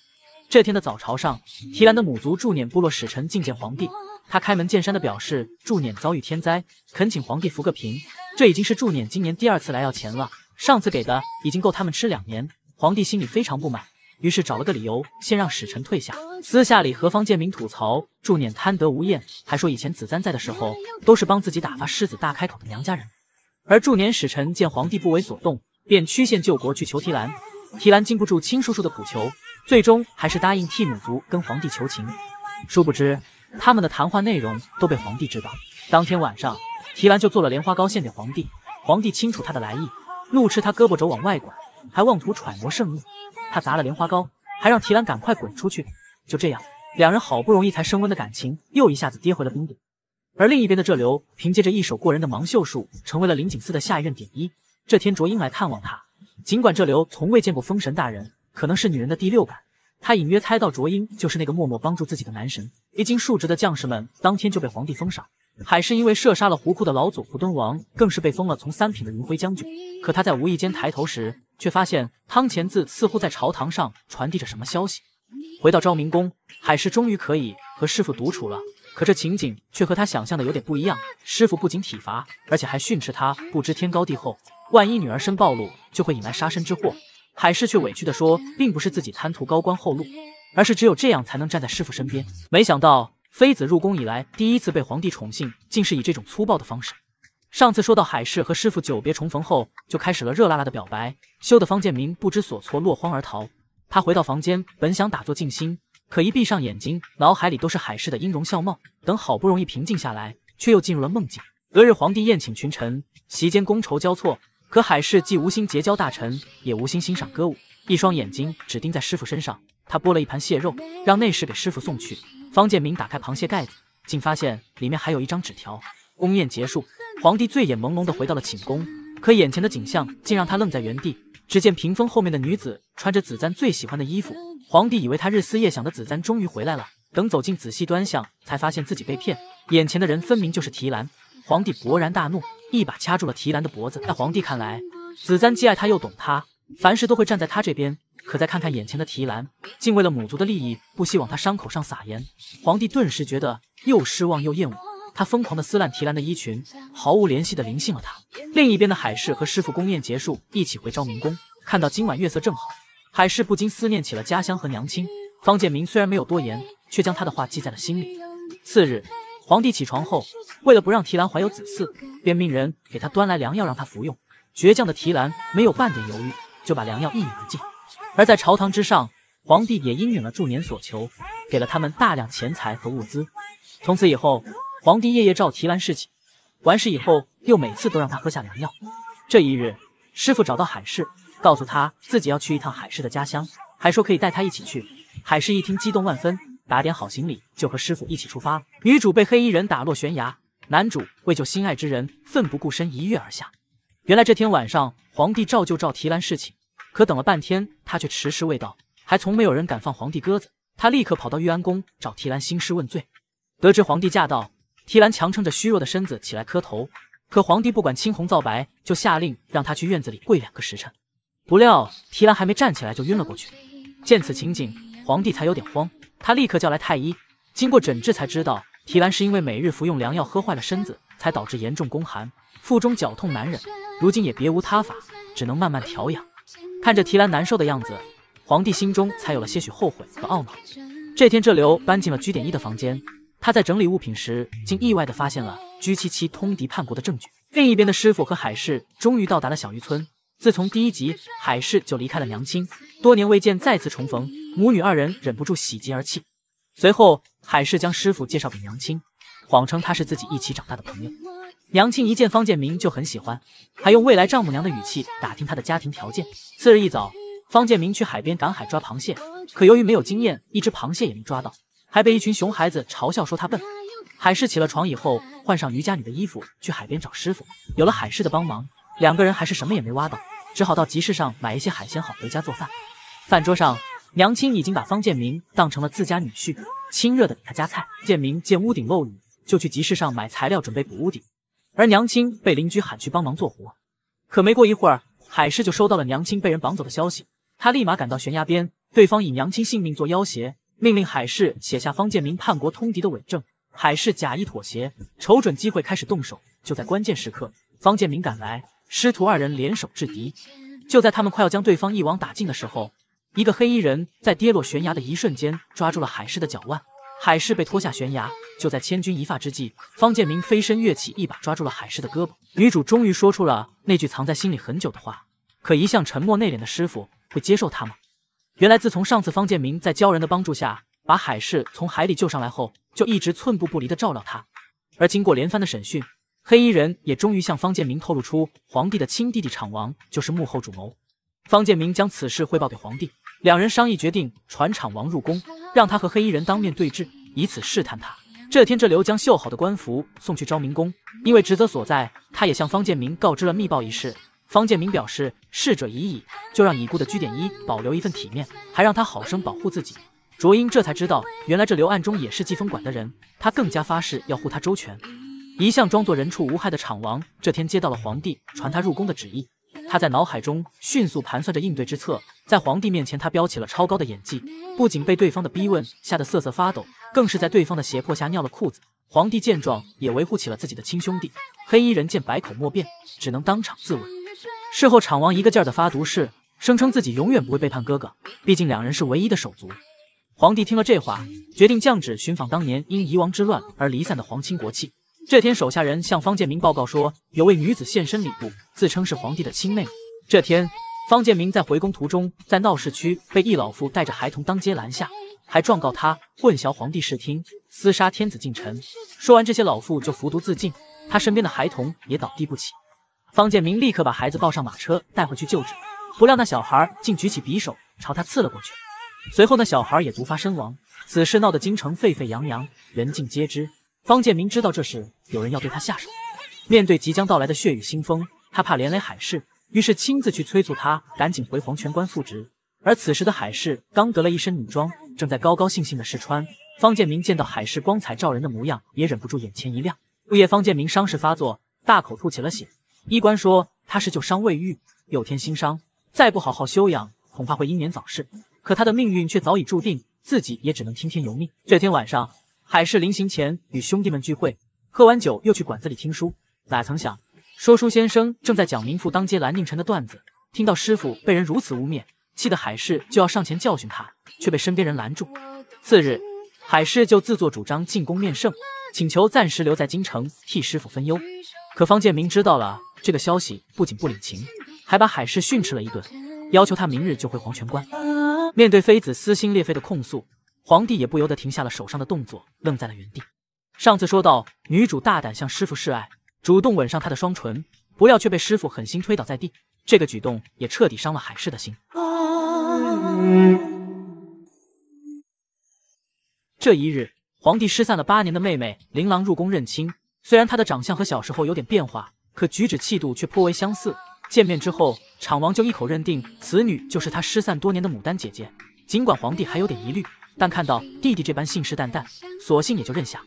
Speaker 1: 这天的早朝上，提兰的母族驻辇部落使臣觐见皇帝。他开门见山地表示，祝辇遭遇天灾，恳请皇帝扶个贫。这已经是祝辇今年第二次来要钱了，上次给的已经够他们吃两年。皇帝心里非常不满，于是找了个理由，先让使臣退下。私下里和方建明吐槽祝辇贪得无厌，还说以前子瞻在的时候，都是帮自己打发狮子大开口的娘家人。而祝辇使臣见皇帝不为所动，便曲线救国去求提兰。提兰经不住亲叔叔的苦求，最终还是答应替母族跟皇帝求情。殊不知。他们的谈话内容都被皇帝知道。当天晚上，提兰就做了莲花糕献给皇帝。皇帝清楚他的来意，怒斥他胳膊肘往外拐，还妄图揣摩圣意。他砸了莲花糕，还让提兰赶快滚出去。就这样，两人好不容易才升温的感情又一下子跌回了冰点。而另一边的这流，凭借着一手过人的盲秀术，成为了林景思的下一任点衣。这天，卓英来看望他。尽管这流从未见过封神大人，可能是女人的第六感。他隐约猜到卓英就是那个默默帮助自己的男神。一经述职的将士们当天就被皇帝封赏，海氏因为射杀了胡库的老祖胡敦王，更是被封了从三品的云辉将军。可他在无意间抬头时，却发现汤前字似乎在朝堂上传递着什么消息。回到昭明宫，海氏终于可以和师父独处了。可这情景却和他想象的有点不一样。师父不仅体罚，而且还训斥他不知天高地厚，万一女儿身暴露，就会引来杀身之祸。海氏却委屈地说：“并不是自己贪图高官厚禄，而是只有这样才能站在师父身边。”没想到妃子入宫以来第一次被皇帝宠幸，竟是以这种粗暴的方式。上次说到海氏和师父久别重逢后，就开始了热辣辣的表白，羞得方建明不知所措，落荒而逃。他回到房间，本想打坐静心，可一闭上眼睛，脑海里都是海氏的音容笑貌。等好不容易平静下来，却又进入了梦境。隔日皇帝宴请群臣，席间觥筹交错。可海氏既无心结交大臣，也无心欣赏歌舞，一双眼睛只盯在师傅身上。他剥了一盘蟹肉，让内侍给师傅送去。方建明打开螃蟹盖子，竟发现里面还有一张纸条。宫宴结束，皇帝醉眼朦胧地回到了寝宫，可眼前的景象竟让他愣在原地。只见屏风后面的女子穿着紫簪最喜欢的衣服，皇帝以为他日思夜想的紫簪终于回来了。等走近仔细端详，才发现自己被骗，眼前的人分明就是提兰。皇帝勃然大怒，一把掐住了提兰的脖子。在皇帝看来，子瞻既爱他又懂他，凡事都会站在他这边。可再看看眼前的提兰，竟为了母族的利益，不惜往他伤口上撒盐。皇帝顿时觉得又失望又厌恶，他疯狂的撕烂提兰的衣裙，毫无怜惜的临幸了他。另一边的海氏和师傅宫宴结束，一起回昭明宫。看到今晚月色正好，海氏不禁思念起了家乡和娘亲。方建明虽然没有多言，却将他的话记在了心里。次日。皇帝起床后，为了不让提兰怀有子嗣，便命人给他端来良药，让他服用。倔强的提兰没有半点犹豫，就把良药一饮而尽。而在朝堂之上，皇帝也应允了祝年所求，给了他们大量钱财和物资。从此以后，皇帝夜夜召提兰侍寝，完事以后又每次都让他喝下良药。这一日，师傅找到海氏，告诉他自己要去一趟海氏的家乡，还说可以带他一起去。海氏一听，激动万分。打点好行李，就和师傅一起出发了。女主被黑衣人打落悬崖，男主为救心爱之人，奋不顾身一跃而下。原来这天晚上，皇帝照旧召提兰侍寝，可等了半天，他却迟迟未到。还从没有人敢放皇帝鸽子，他立刻跑到玉安宫找提兰兴师问罪。得知皇帝驾到，提兰强撑着虚弱的身子起来磕头，可皇帝不管青红皂白，就下令让他去院子里跪两个时辰。不料提兰还没站起来就晕了过去。见此情景，皇帝才有点慌。他立刻叫来太医，经过诊治才知道，提兰是因为每日服用凉药喝坏了身子，才导致严重宫寒，腹中绞痛难忍。如今也别无他法，只能慢慢调养。看着提兰难受的样子，皇帝心中才有了些许后悔和懊恼。这天，这刘搬进了居点一的房间。他在整理物品时，竟意外地发现了居七七通敌叛国的证据。另一边的师傅和海氏终于到达了小渔村。自从第一集，海氏就离开了娘亲，多年未见，再次重逢。母女二人忍不住喜极而泣，随后海氏将师傅介绍给娘亲，谎称他是自己一起长大的朋友。娘亲一见方建明就很喜欢，还用未来丈母娘的语气打听他的家庭条件。次日一早，方建明去海边赶海抓螃蟹，可由于没有经验，一只螃蟹也没抓到，还被一群熊孩子嘲笑说他笨。海氏起了床以后，换上渔家女的衣服去海边找师傅。有了海氏的帮忙，两个人还是什么也没挖到，只好到集市上买一些海鲜好回家做饭。饭桌上。娘亲已经把方建明当成了自家女婿，亲热的给他夹菜。建明见屋顶漏雨，就去集市上买材料准备补屋顶，而娘亲被邻居喊去帮忙做活。可没过一会儿，海氏就收到了娘亲被人绑走的消息，他立马赶到悬崖边。对方以娘亲性命做要挟，命令海氏写下方建明叛国通敌的伪证。海氏假意妥协，瞅准机会开始动手。就在关键时刻，方建明赶来，师徒二人联手制敌。就在他们快要将对方一网打尽的时候。一个黑衣人在跌落悬崖的一瞬间抓住了海氏的脚腕，海氏被拖下悬崖。就在千钧一发之际，方建明飞身跃起，一把抓住了海氏的胳膊。女主终于说出了那句藏在心里很久的话。可一向沉默内敛的师傅会接受他吗？原来，自从上次方建明在鲛人的帮助下把海氏从海里救上来后，就一直寸步不离地照料她。而经过连番的审讯，黑衣人也终于向方建明透露出，皇帝的亲弟弟厂王就是幕后主谋。方建明将此事汇报给皇帝。两人商议，决定传厂王入宫，让他和黑衣人当面对质，以此试探他。这天，这刘将绣好的官服送去昭明宫，因为职责所在，他也向方建明告知了密报一事。方建明表示逝者已矣，就让已故的鞠点一保留一份体面，还让他好生保护自己。卓英这才知道，原来这刘暗中也是季风馆的人，他更加发誓要护他周全。一向装作人畜无害的厂王，这天接到了皇帝传他入宫的旨意。他在脑海中迅速盘算着应对之策，在皇帝面前，他飙起了超高的演技，不仅被对方的逼问吓得瑟瑟发抖，更是在对方的胁迫下尿了裤子。皇帝见状，也维护起了自己的亲兄弟。黑衣人见百口莫辩，只能当场自刎。事后，厂王一个劲儿的发毒誓，声称自己永远不会背叛哥哥，毕竟两人是唯一的手足。皇帝听了这话，决定降旨寻访当年因遗王之乱而离散的皇亲国戚。这天，手下人向方建明报告说，有位女子献身礼部，自称是皇帝的亲妹妹。这天，方建明在回宫途中，在闹市区被一老妇带着孩童当街拦下，还状告他混淆皇帝视听，厮杀天子近臣。说完这些，老妇就服毒自尽，他身边的孩童也倒地不起。方建明立刻把孩子抱上马车带回去救治，不料那小孩竟举起匕首朝他刺了过去，随后那小孩也毒发身亡。此事闹得京城沸沸扬扬，人尽皆知。方建明知道这时有人要对他下手，面对即将到来的血雨腥风，他怕连累海氏，于是亲自去催促他赶紧回黄泉关复职。而此时的海氏刚得了一身女装，正在高高兴兴的试穿。方建明见到海氏光彩照人的模样，也忍不住眼前一亮。物夜，方建明伤势发作，大口吐起了血。医官说他是旧伤未愈，又添新伤，再不好好休养，恐怕会英年早逝。可他的命运却早已注定，自己也只能听天由命。这天晚上。海氏临行前与兄弟们聚会，喝完酒又去馆子里听书。哪曾想，说书先生正在讲民妇当街拦宁臣的段子。听到师傅被人如此污蔑，气得海氏就要上前教训他，却被身边人拦住。次日，海氏就自作主张进宫面圣，请求暂时留在京城替师傅分忧。可方建明知道了这个消息，不仅不领情，还把海氏训斥了一顿，要求他明日就回黄泉关。面对妃子撕心裂肺的控诉。皇帝也不由得停下了手上的动作，愣在了原地。上次说到，女主大胆向师傅示爱，主动吻上他的双唇，不料却被师傅狠心推倒在地。这个举动也彻底伤了海氏的心。这一日，皇帝失散了八年的妹妹琳琅入宫认亲。虽然她的长相和小时候有点变化，可举止气度却颇为相似。见面之后，厂王就一口认定此女就是他失散多年的牡丹姐姐。尽管皇帝还有点疑虑。但看到弟弟这般信誓旦旦，索性也就认下。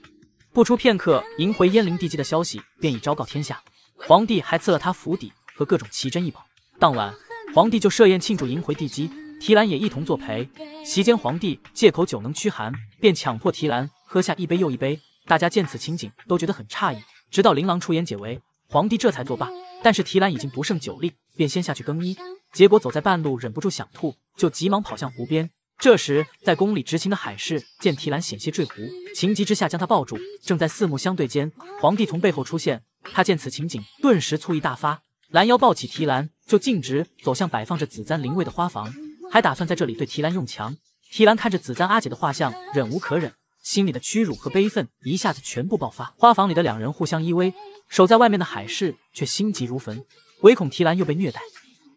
Speaker 1: 不出片刻，迎回燕灵帝姬的消息便已昭告天下，皇帝还赐了他府邸和各种奇珍异宝。当晚，皇帝就设宴庆祝迎回帝姬，提兰也一同作陪。席间，皇帝借口酒能驱寒，便强迫提兰喝下一杯又一杯。大家见此情景，都觉得很诧异。直到琳琅出言解围，皇帝这才作罢。但是提兰已经不胜酒力，便先下去更衣。结果走在半路，忍不住想吐，就急忙跑向湖边。这时，在宫里执勤的海氏见提兰险些坠湖，情急之下将她抱住。正在四目相对间，皇帝从背后出现。他见此情景，顿时醋意大发，拦腰抱起提兰，就径直走向摆放着紫簪灵位的花房，还打算在这里对提兰用强。提兰看着紫簪阿姐的画像，忍无可忍，心里的屈辱和悲愤一下子全部爆发。花房里的两人互相依偎，守在外面的海氏却心急如焚，唯恐提兰又被虐待。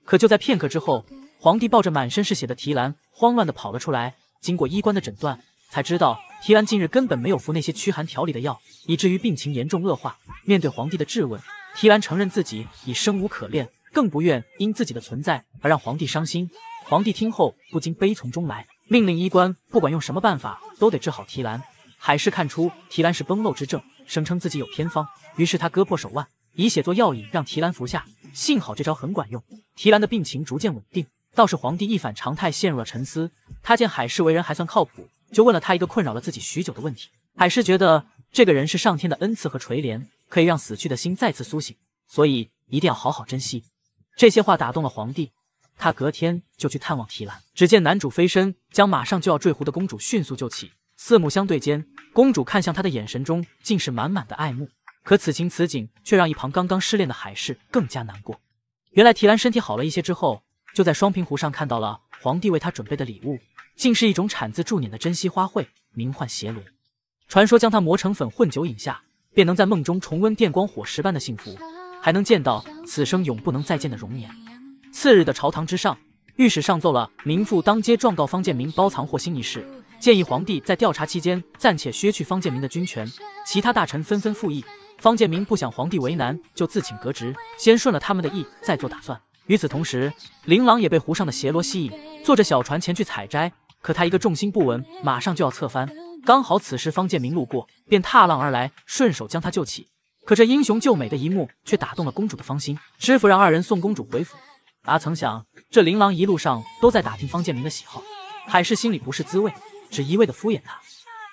Speaker 1: 可就在片刻之后，皇帝抱着满身是血的提兰，慌乱地跑了出来。经过医官的诊断，才知道提兰近日根本没有服那些驱寒调理的药，以至于病情严重恶化。面对皇帝的质问，提兰承认自己已生无可恋，更不愿因自己的存在而让皇帝伤心。皇帝听后不禁悲从中来，命令医官不管用什么办法都得治好提兰。海氏看出提兰是崩漏之症，声称自己有偏方，于是他割破手腕，以血作药引，让提兰服下。幸好这招很管用，提兰的病情逐渐稳定。倒是皇帝一反常态陷入了沉思，他见海氏为人还算靠谱，就问了他一个困扰了自己许久的问题。海氏觉得这个人是上天的恩赐和垂怜，可以让死去的心再次苏醒，所以一定要好好珍惜。这些话打动了皇帝，他隔天就去探望提兰。只见男主飞身将马上就要坠湖的公主迅速救起，四目相对间，公主看向他的眼神中竟是满满的爱慕。可此情此景却让一旁刚刚失恋的海氏更加难过。原来提兰身体好了一些之后。就在双平湖上看到了皇帝为他准备的礼物，竟是一种产自祝辇的珍稀花卉，名唤邪罗。传说将它磨成粉混酒饮下，便能在梦中重温电光火石般的幸福，还能见到此生永不能再见的容颜。次日的朝堂之上，御史上奏了民妇当街状告方建明包藏祸心一事，建议皇帝在调查期间暂且削去方建明的军权。其他大臣纷纷附议，方建明不想皇帝为难，就自请革职，先顺了他们的意，再做打算。与此同时，琳琅也被湖上的斜罗吸引，坐着小船前去采摘。可她一个重心不稳，马上就要侧翻。刚好此时方建明路过，便踏浪而来，顺手将她救起。可这英雄救美的一幕却打动了公主的芳心。知府让二人送公主回府，啊、曾想这琳琅一路上都在打听方建明的喜好，海氏心里不是滋味，只一味的敷衍他。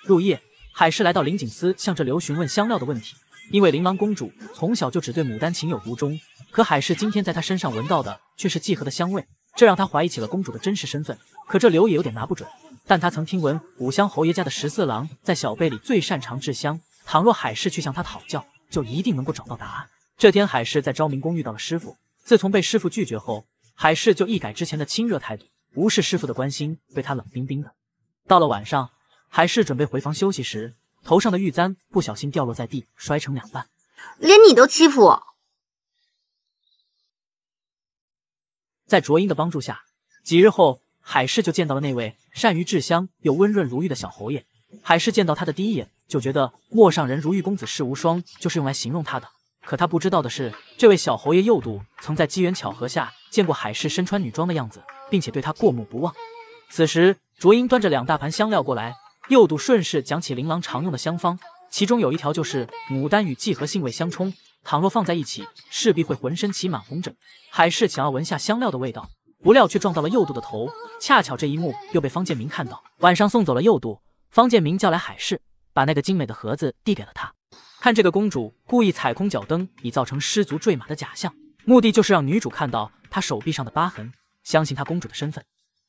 Speaker 1: 入夜，海氏来到林锦司，向这刘询问香料的问题，因为琳琅公主从小就只对牡丹情有独钟。可海氏今天在他身上闻到的却是季荷的香味，这让他怀疑起了公主的真实身份。可这刘也有点拿不准，但他曾听闻五香侯爷家的十四郎在小辈里最擅长制香，倘若海氏去向他讨教，就一定能够找到答案。这天海氏在昭明宫遇到了师傅，自从被师傅拒绝后，海氏就一改之前的亲热态度，无视师傅的关心，对他冷冰冰的。到了晚上，海氏准备回房休息时，头上的玉簪不小心掉落在地，摔成两半。连你都欺负我！在卓英的帮助下，几日后，海氏就见到了那位善于制香又温润如玉的小侯爷。海氏见到他的第一眼，就觉得“陌上人如玉，公子世无双”就是用来形容他的。可他不知道的是，这位小侯爷幼度曾在机缘巧合下见过海氏身穿女装的样子，并且对他过目不忘。此时，卓英端着两大盘香料过来，幼度顺势讲起琳琅常用的香方，其中有一条就是牡丹与季和性味相冲。倘若放在一起，势必会浑身起满红疹。海氏想要闻下香料的味道，不料却撞到了右度的头。恰巧这一幕又被方建明看到。晚上送走了右度，方建明叫来海氏，把那个精美的盒子递给了他。看这个公主故意踩空脚蹬，以造成失足坠马的假象，目的就是让女主看到她手臂上的疤痕，相信她公主的身份。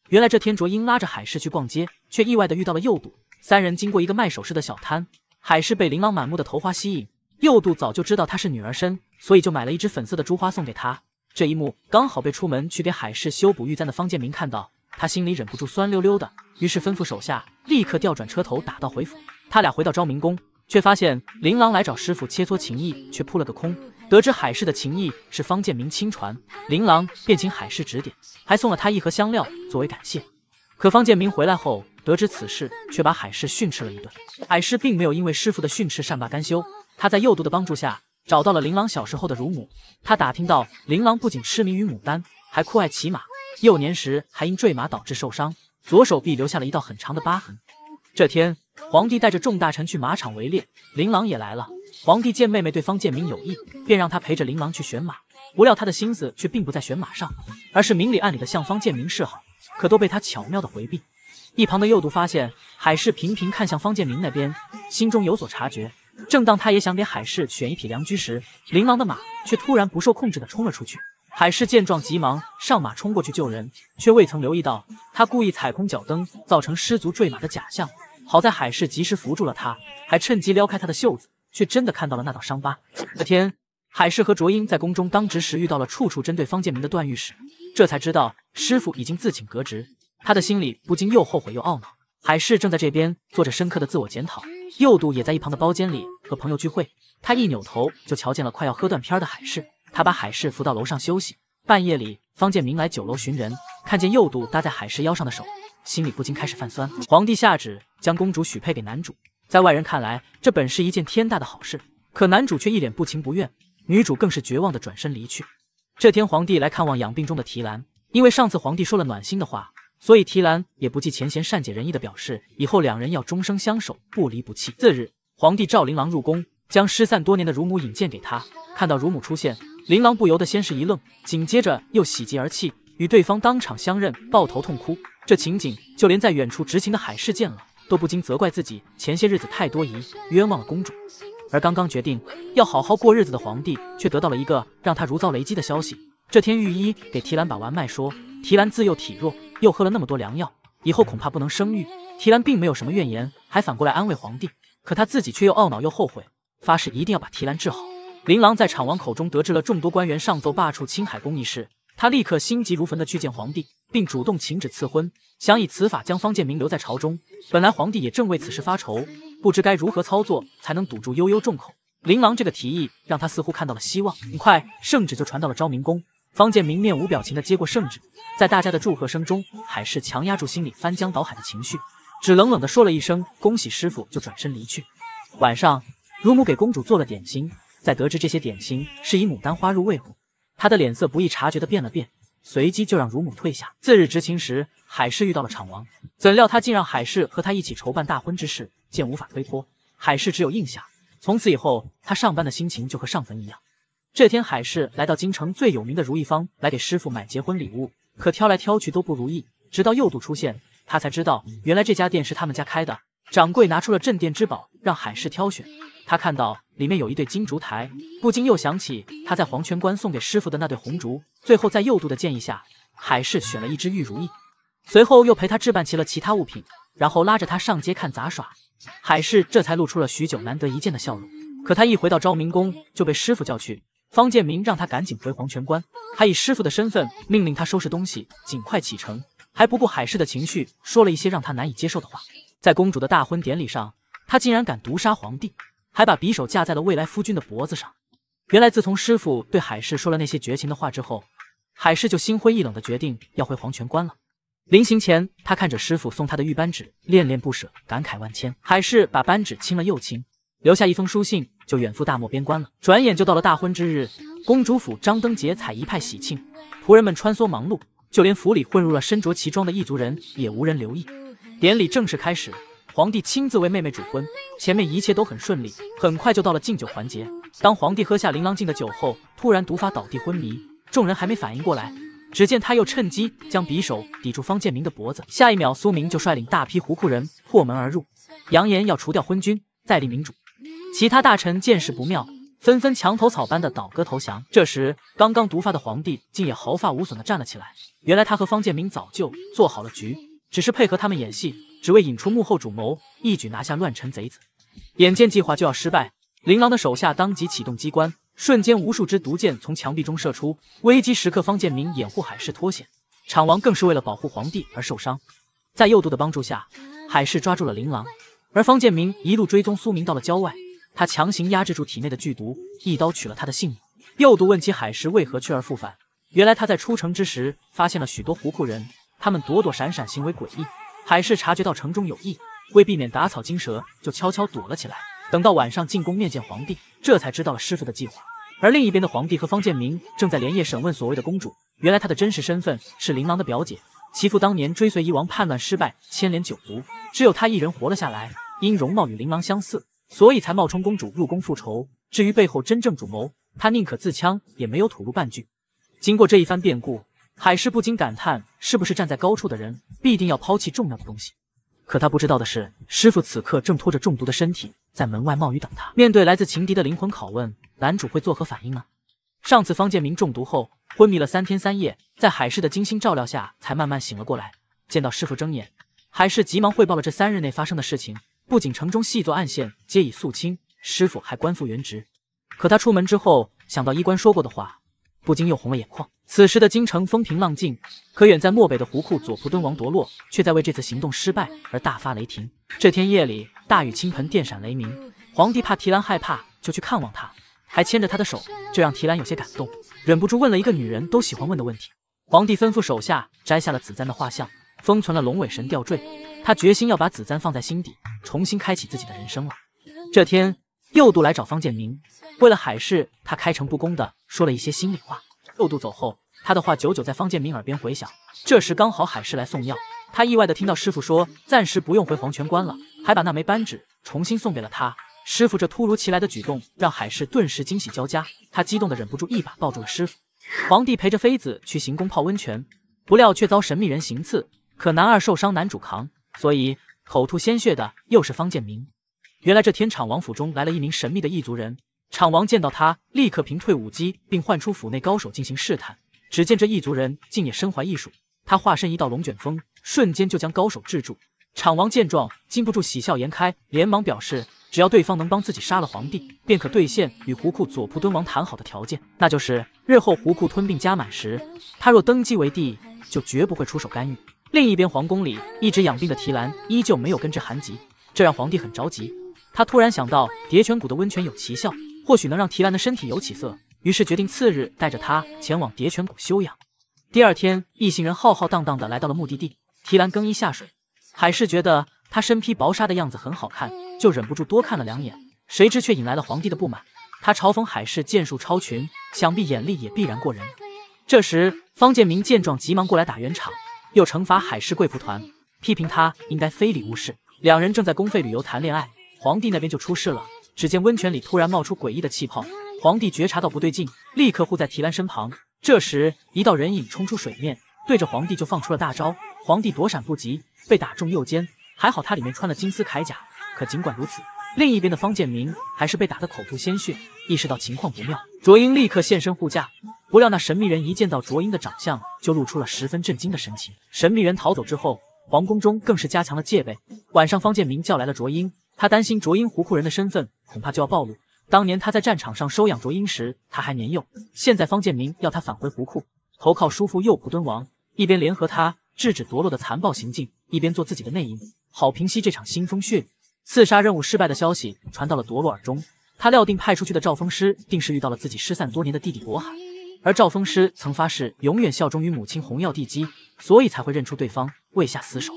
Speaker 1: 原来这天卓英拉着海氏去逛街，却意外的遇到了右度。三人经过一个卖首饰的小摊，海氏被琳琅满目的头花吸引。幼度早就知道她是女儿身，所以就买了一支粉色的珠花送给她。这一幕刚好被出门去给海氏修补玉簪的方建明看到，他心里忍不住酸溜溜的，于是吩咐手下立刻调转车头打道回府。他俩回到昭明宫，却发现琳琅来找师傅切磋琴艺，却扑了个空。得知海氏的琴艺是方建明亲传，琳琅便请海氏指点，还送了他一盒香料作为感谢。可方建明回来后得知此事，却把海氏训斥了一顿。海氏并没有因为师傅的训斥善罢甘休。他在幼读的帮助下找到了琳琅小时候的乳母，他打听到琳琅不仅痴迷于牡丹，还酷爱骑马，幼年时还因坠马导致受伤，左手臂留下了一道很长的疤痕。这天，皇帝带着众大臣去马场围猎，琳琅也来了。皇帝见妹妹对方建明有意，便让他陪着琳琅去选马，不料他的心思却并不在选马上，而是明里暗里的向方建明示好，可都被他巧妙的回避。一旁的幼读发现海氏频频看向方建明那边，心中有所察觉。正当他也想给海氏选一匹良驹时，琳琅的马却突然不受控制地冲了出去。海氏见状，急忙上马冲过去救人，却未曾留意到他故意踩空脚蹬，造成失足坠马的假象。好在海氏及时扶住了他，还趁机撩开他的袖子，却真的看到了那道伤疤。天！海氏和卓英在宫中当值时遇到了处处针对方建明的段御史，这才知道师傅已经自请革职。他的心里不禁又后悔又懊恼。海氏正在这边做着深刻的自我检讨。幼度也在一旁的包间里和朋友聚会，他一扭头就瞧见了快要喝断片的海氏，他把海氏扶到楼上休息。半夜里，方建明来酒楼寻人，看见幼度搭在海氏腰上的手，心里不禁开始泛酸。皇帝下旨将公主许配给男主，在外人看来，这本是一件天大的好事，可男主却一脸不情不愿，女主更是绝望地转身离去。这天，皇帝来看望养病中的提兰，因为上次皇帝说了暖心的话。所以，提兰也不计前嫌，善解人意的表示，以后两人要终生相守，不离不弃。次日，皇帝召琳琅入宫，将失散多年的乳母引荐给他。看到乳母出现，琳琅不由得先是一愣，紧接着又喜极而泣，与对方当场相认，抱头痛哭。这情景，就连在远处执勤的海士见了，都不禁责怪自己前些日子太多疑，冤枉了公主。而刚刚决定要好好过日子的皇帝，却得到了一个让他如遭雷击的消息。这天，御医给提兰把完脉，说。提兰自幼体弱，又喝了那么多良药，以后恐怕不能生育。提兰并没有什么怨言，还反过来安慰皇帝，可他自己却又懊恼又后悔，发誓一定要把提兰治好。琳琅在厂王口中得知了众多官员上奏罢黜青海公一事，他立刻心急如焚的去见皇帝，并主动请旨赐婚，想以此法将方建明留在朝中。本来皇帝也正为此事发愁，不知该如何操作才能堵住悠悠众口。琳琅这个提议让他似乎看到了希望。很快，圣旨就传到了昭明宫。方建明面无表情的接过圣旨，在大家的祝贺声中，海氏强压住心里翻江倒海的情绪，只冷冷的说了一声“恭喜师傅”，就转身离去。晚上，乳母给公主做了点心，在得知这些点心是以牡丹花入味后，她的脸色不易察觉的变了变，随即就让乳母退下。次日执勤时，海氏遇到了厂王，怎料他竟让海氏和他一起筹办大婚之事，见无法推脱，海氏只有应下。从此以后，他上班的心情就和上坟一样。这天，海氏来到京城最有名的如意坊来给师傅买结婚礼物，可挑来挑去都不如意，直到右度出现，他才知道原来这家店是他们家开的。掌柜拿出了镇店之宝，让海氏挑选。他看到里面有一对金烛台，不禁又想起他在黄泉关送给师傅的那对红烛。最后，在右度的建议下，海氏选了一只玉如意，随后又陪他置办齐了其他物品，然后拉着他上街看杂耍。海氏这才露出了许久难得一见的笑容。可他一回到昭明宫，就被师傅叫去。方建明让他赶紧回黄泉关，还以师傅的身份命令他收拾东西，尽快启程。还不顾海氏的情绪，说了一些让他难以接受的话。在公主的大婚典礼上，他竟然敢毒杀皇帝，还把匕首架在了未来夫君的脖子上。原来，自从师傅对海氏说了那些绝情的话之后，海氏就心灰意冷的决定要回黄泉关了。临行前，他看着师傅送他的玉扳指，恋恋不舍，感慨万千。海氏把扳指亲了又亲，留下一封书信。就远赴大漠边关了。转眼就到了大婚之日，公主府张灯结彩，一派喜庆。仆人们穿梭忙碌，就连府里混入了身着奇装的异族人，也无人留意。典礼正式开始，皇帝亲自为妹妹主婚。前面一切都很顺利，很快就到了敬酒环节。当皇帝喝下琳琅敬的酒后，突然毒发倒地昏迷。众人还没反应过来，只见他又趁机将匕首抵住方建明的脖子。下一秒，苏明就率领大批胡库人破门而入，扬言要除掉昏君，再立民主。其他大臣见势不妙，纷纷墙头草般的倒戈投降。这时，刚刚毒发的皇帝竟也毫发无损的站了起来。原来他和方建明早就做好了局，只是配合他们演戏，只为引出幕后主谋，一举拿下乱臣贼子。眼见计划就要失败，琳琅的手下当即启动机关，瞬间无数支毒箭从墙壁中射出。危机时刻，方建明掩护海氏脱险，厂王更是为了保护皇帝而受伤。在右度的帮助下，海氏抓住了琳琅，而方建明一路追踪苏明到了郊外。他强行压制住体内的剧毒，一刀取了他的性命。幼毒问起海石为何去而复返，原来他在出城之时发现了许多胡库人，他们躲躲闪闪，行为诡异。海氏察觉到城中有异，为避免打草惊蛇，就悄悄躲了起来。等到晚上进宫面见皇帝，这才知道了师傅的计划。而另一边的皇帝和方建明正在连夜审问所谓的公主，原来她的真实身份是琳琅的表姐，其父当年追随遗王叛乱失败，牵连九族，只有她一人活了下来，因容貌与琳琅相似。所以才冒充公主入宫复仇。至于背后真正主谋，他宁可自枪，也没有吐露半句。经过这一番变故，海氏不禁感叹：是不是站在高处的人必定要抛弃重要的东西？可他不知道的是，师傅此刻正拖着中毒的身体在门外冒雨等他。面对来自情敌的灵魂拷问，男主会作何反应呢？上次方建明中毒后昏迷了三天三夜，在海氏的精心照料下才慢慢醒了过来。见到师傅睁眼，海氏急忙汇报了这三日内发生的事情。不仅城中细作暗线皆已肃清，师傅还官复原职。可他出门之后，想到衣冠说过的话，不禁又红了眼眶。此时的京城风平浪静，可远在漠北的湖库左仆敦王夺洛却在为这次行动失败而大发雷霆。这天夜里，大雨倾盆，电闪雷鸣。皇帝怕提兰害怕，就去看望他，还牵着他的手，这让提兰有些感动，忍不住问了一个女人都喜欢问的问题。皇帝吩咐手下摘下了子簪的画像。封存了龙尾神吊坠，他决心要把紫簪放在心底，重新开启自己的人生了。这天，右度来找方建明，为了海事，他开诚布公的说了一些心里话。右度走后，他的话久久在方建明耳边回响。这时，刚好海事来送药，他意外的听到师傅说暂时不用回黄泉关了，还把那枚扳指重新送给了他。师傅这突如其来的举动让海氏顿时惊喜交加，他激动的忍不住一把抱住了师傅。皇帝陪着妃子去行宫泡温泉，不料却遭神秘人行刺。可男二受伤，男主扛，所以口吐鲜血的又是方建明。原来这天厂王府中来了一名神秘的异族人，厂王见到他，立刻平退武技，并唤出府内高手进行试探。只见这异族人竟也身怀异术，他化身一道龙卷风，瞬间就将高手制住。厂王见状，禁不住喜笑颜开，连忙表示，只要对方能帮自己杀了皇帝，便可兑现与胡库左仆敦王谈好的条件，那就是日后胡库吞并加满时，他若登基为帝，就绝不会出手干预。另一边，皇宫里一直养病的提兰依旧没有根治寒疾，这让皇帝很着急。他突然想到叠泉谷的温泉有奇效，或许能让提兰的身体有起色，于是决定次日带着他前往叠泉谷休养。第二天，一行人浩浩荡荡地来到了目的地。提兰更衣下水，海氏觉得他身披薄纱的样子很好看，就忍不住多看了两眼，谁知却引来了皇帝的不满。他嘲讽海氏剑术超群，想必眼力也必然过人。这时，方建明见状，急忙过来打圆场。又惩罚海氏贵仆团，批评他应该非礼勿视。两人正在公费旅游谈恋爱，皇帝那边就出事了。只见温泉里突然冒出诡异的气泡，皇帝觉察到不对劲，立刻护在提兰身旁。这时，一道人影冲出水面，对着皇帝就放出了大招。皇帝躲闪不及，被打中右肩，还好他里面穿了金丝铠甲。可尽管如此，另一边的方建明还是被打得口吐鲜血，意识到情况不妙，卓英立刻现身护驾。不料那神秘人一见到卓英的长相，就露出了十分震惊的神情。神秘人逃走之后，皇宫中更是加强了戒备。晚上，方建明叫来了卓英，他担心卓英胡库人的身份恐怕就要暴露。当年他在战场上收养卓英时，他还年幼。现在方建明要他返回湖库，投靠叔父右仆敦王，一边联合他制止夺落的残暴行径，一边做自己的内应，好平息这场腥风血雨。刺杀任务失败的消息传到了夺洛耳中，他料定派出去的赵风师定是遇到了自己失散多年的弟弟博海，而赵风师曾发誓永远效忠于母亲红药帝姬，所以才会认出对方未下死手。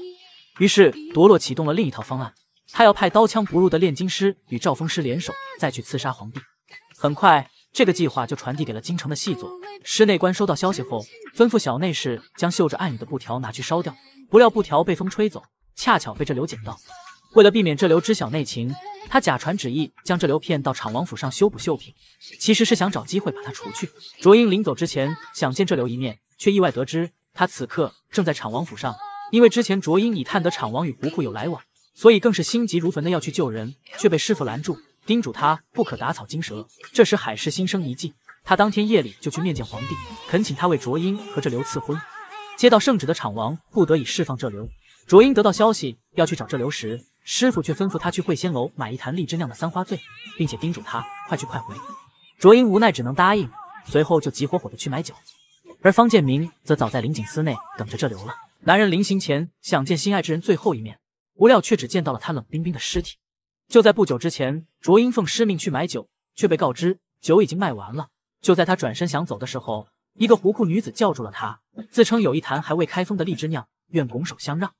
Speaker 1: 于是夺洛启动了另一套方案，他要派刀枪不入的炼金师与赵风师联手再去刺杀皇帝。很快，这个计划就传递给了京城的细作师内官。收到消息后，吩咐小内侍将绣着暗语的布条拿去烧掉。不料布条被风吹走，恰巧被这刘简到。为了避免这刘知晓内情，他假传旨意，将这刘骗到厂王府上修补绣品，其实是想找机会把他除去。卓英临走之前想见这刘一面，却意外得知他此刻正在厂王府上。因为之前卓英已探得厂王与胡库有来往，所以更是心急如焚的要去救人，却被师傅拦住，叮嘱他不可打草惊蛇。这时海氏心生一计，他当天夜里就去面见皇帝，恳请他为卓英和这刘赐婚。接到圣旨的厂王不得已释放这刘。卓英得到消息要去找这刘时。师傅却吩咐他去会仙楼买一坛荔枝酿的三花醉，并且叮嘱他快去快回。卓英无奈，只能答应。随后就急火火的去买酒，而方建明则早在灵景寺内等着这流了。男人临行前想见心爱之人最后一面，不料却只见到了他冷冰冰的尸体。就在不久之前，卓英奉师命去买酒，却被告知酒已经卖完了。就在他转身想走的时候，一个胡裤女子叫住了他，自称有一坛还未开封的荔枝酿，愿拱手相让。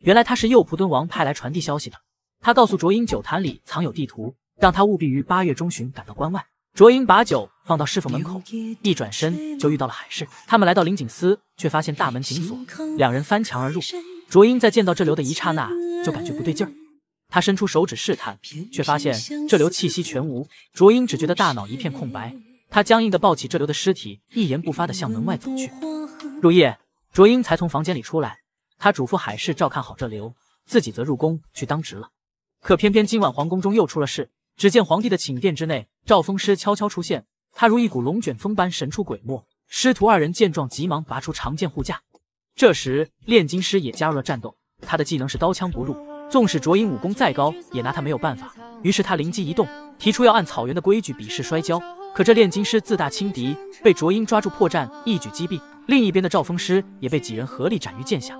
Speaker 1: 原来他是右仆敦王派来传递消息的。他告诉卓英，酒坛里藏有地图，让他务必于八月中旬赶到关外。卓英把酒放到侍奉门口，一转身就遇到了海氏。他们来到林锦司，却发现大门紧锁，两人翻墙而入。卓英在见到这流的一刹那就感觉不对劲儿，他伸出手指试探，却发现这流气息全无。卓英只觉得大脑一片空白，他僵硬地抱起这流的尸体，一言不发地向门外走去。入夜，卓英才从房间里出来。他嘱咐海氏照看好这刘，自己则入宫去当值了。可偏偏今晚皇宫中又出了事，只见皇帝的寝殿之内，赵风师悄悄出现，他如一股龙卷风般神出鬼没。师徒二人见状，急忙拔出长剑护驾。这时炼金师也加入了战斗，他的技能是刀枪不入，纵使卓英武功再高，也拿他没有办法。于是他灵机一动，提出要按草原的规矩比试摔跤。可这炼金师自大轻敌，被卓英抓住破绽，一举击毙。另一边的赵风师也被几人合力斩于剑下。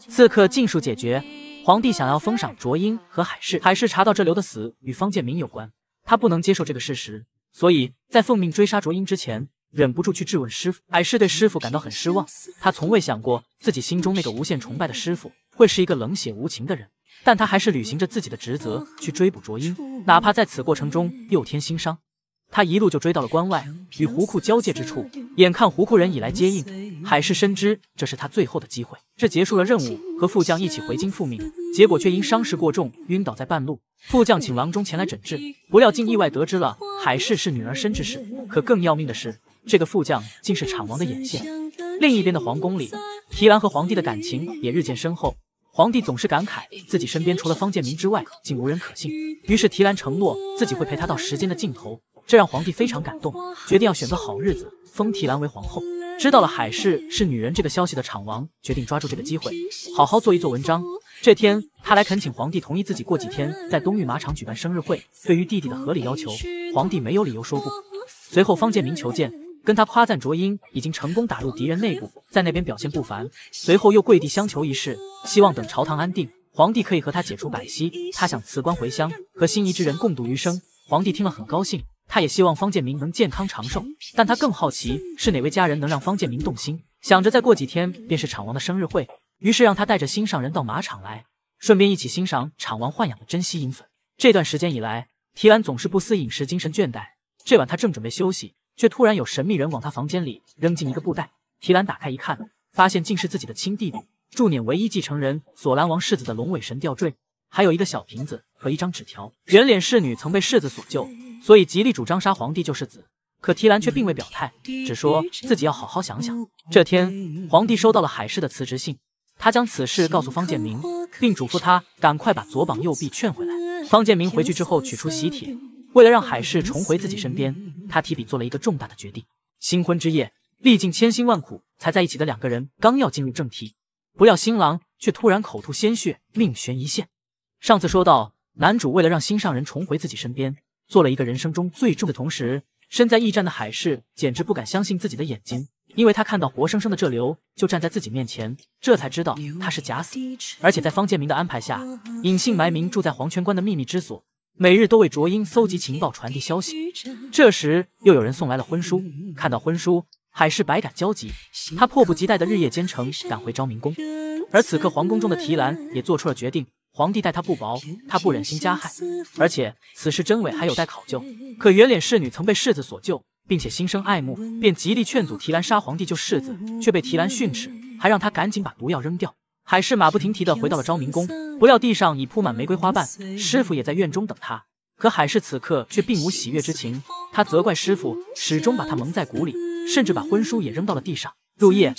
Speaker 1: 刺客尽数解决，皇帝想要封赏卓英和海氏。海氏查到这刘的死与方建明有关，他不能接受这个事实，所以在奉命追杀卓英之前，忍不住去质问师傅。海氏对师傅感到很失望，他从未想过自己心中那个无限崇拜的师傅会是一个冷血无情的人，但他还是履行着自己的职责去追捕卓英，哪怕在此过程中又添新伤。他一路就追到了关外与胡库交界之处，眼看胡库人已来接应，海氏深知这是他最后的机会，这结束了任务，和副将一起回京复命，结果却因伤势过重晕倒在半路。副将请郎中前来诊治，不料竟意外得知了海氏是女儿身之事。可更要命的是，这个副将竟是产王的眼线。另一边的皇宫里，提兰和皇帝的感情也日渐深厚。皇帝总是感慨自己身边除了方建明之外，竟无人可信。于是提兰承诺自己会陪他到时间的尽头。这让皇帝非常感动，决定要选个好日子封提兰为皇后。知道了海氏是女人这个消息的厂王，决定抓住这个机会，好好做一做文章。这天，他来恳请皇帝同意自己过几天在东御马场举办生日会。对于弟弟的合理要求，皇帝没有理由说不。随后，方建明求见，跟他夸赞卓英已经成功打入敌人内部，在那边表现不凡。随后又跪地相求一事，希望等朝堂安定，皇帝可以和他解除百息。他想辞官回乡，和心仪之人共度余生。皇帝听了很高兴。他也希望方建明能健康长寿，但他更好奇是哪位家人能让方建明动心。想着再过几天便是场王的生日会，于是让他带着心上人到马场来，顺便一起欣赏场王豢养的珍稀银粉。这段时间以来，提兰总是不思饮食，精神倦怠。这晚他正准备休息，却突然有神秘人往他房间里扔进一个布袋。提兰打开一看，发现竟是自己的亲弟弟，驻撵唯一继承人索兰王世子的龙尾神吊坠，还有一个小瓶子和一张纸条。圆脸侍女曾被世子所救。所以极力主张杀皇帝就是子，可提兰却并未表态，只说自己要好好想想。这天，皇帝收到了海氏的辞职信，他将此事告诉方建明，并嘱咐他赶快把左膀右臂劝回来。方建明回去之后取出喜帖，为了让海氏重回自己身边，他提笔做了一个重大的决定。新婚之夜，历尽千辛万苦才在一起的两个人刚要进入正题，不料新郎却突然口吐鲜血，命悬一线。上次说到，男主为了让心上人重回自己身边。做了一个人生中最重的同时，身在驿站的海氏简直不敢相信自己的眼睛，因为他看到活生生的这刘就站在自己面前，这才知道他是假死，而且在方建明的安排下，隐姓埋名住在黄泉关的秘密之所，每日都为卓英搜集情报、传递消息。这时又有人送来了婚书，看到婚书，海氏百感交集，他迫不及待的日夜兼程赶回昭明宫，而此刻皇宫中的提兰也做出了决定。皇帝待他不薄，他不忍心加害，而且此事真伪还有待考究。可圆脸侍女曾被世子所救，并且心生爱慕，便极力劝阻提兰杀皇帝救世子，却被提兰训斥，还让他赶紧把毒药扔掉。海氏马不停蹄地回到了昭明宫，不料地上已铺满玫瑰花瓣，师傅也在院中等他。可海氏此刻却并无喜悦之情，他责怪师傅始终把他蒙在鼓里，甚至把婚书也扔到了地上。入夜，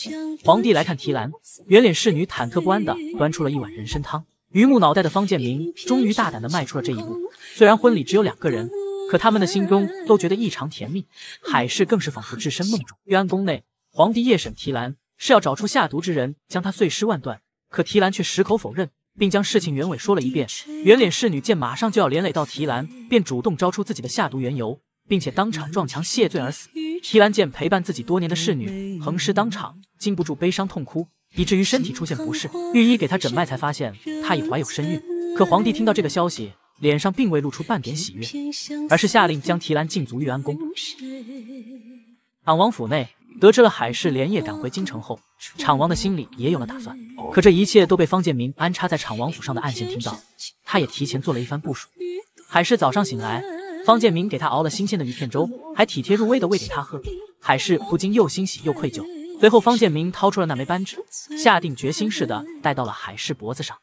Speaker 1: 皇帝来看提兰，圆脸侍女忐忑不安地端出了一碗人参汤。榆木脑袋的方建明终于大胆地迈出了这一步。虽然婚礼只有两个人，可他们的心中都觉得异常甜蜜。海氏更是仿佛置身梦中。玉安宫内，皇帝夜审提兰，是要找出下毒之人，将他碎尸万段。可提兰却矢口否认，并将事情原委说了一遍。圆脸侍女见马上就要连累到提兰，便主动招出自己的下毒缘由，并且当场撞墙谢罪而死。提兰见陪伴自己多年的侍女横尸当场，禁不住悲伤痛哭。以至于身体出现不适，御医给他诊脉，才发现他已怀有身孕。可皇帝听到这个消息，脸上并未露出半点喜悦，而是下令将提兰禁足裕安宫。厂王府内，得知了海氏连夜赶回京城后，厂王的心里也有了打算。可这一切都被方建明安插在厂王府上的暗线听到，他也提前做了一番部署。海氏早上醒来，方建明给他熬了新鲜的鱼片粥，还体贴入微的喂给他喝。海氏不禁又欣喜又愧疚。随后，方建明掏出了那枚扳指，下定决心似的戴到了海氏脖子上。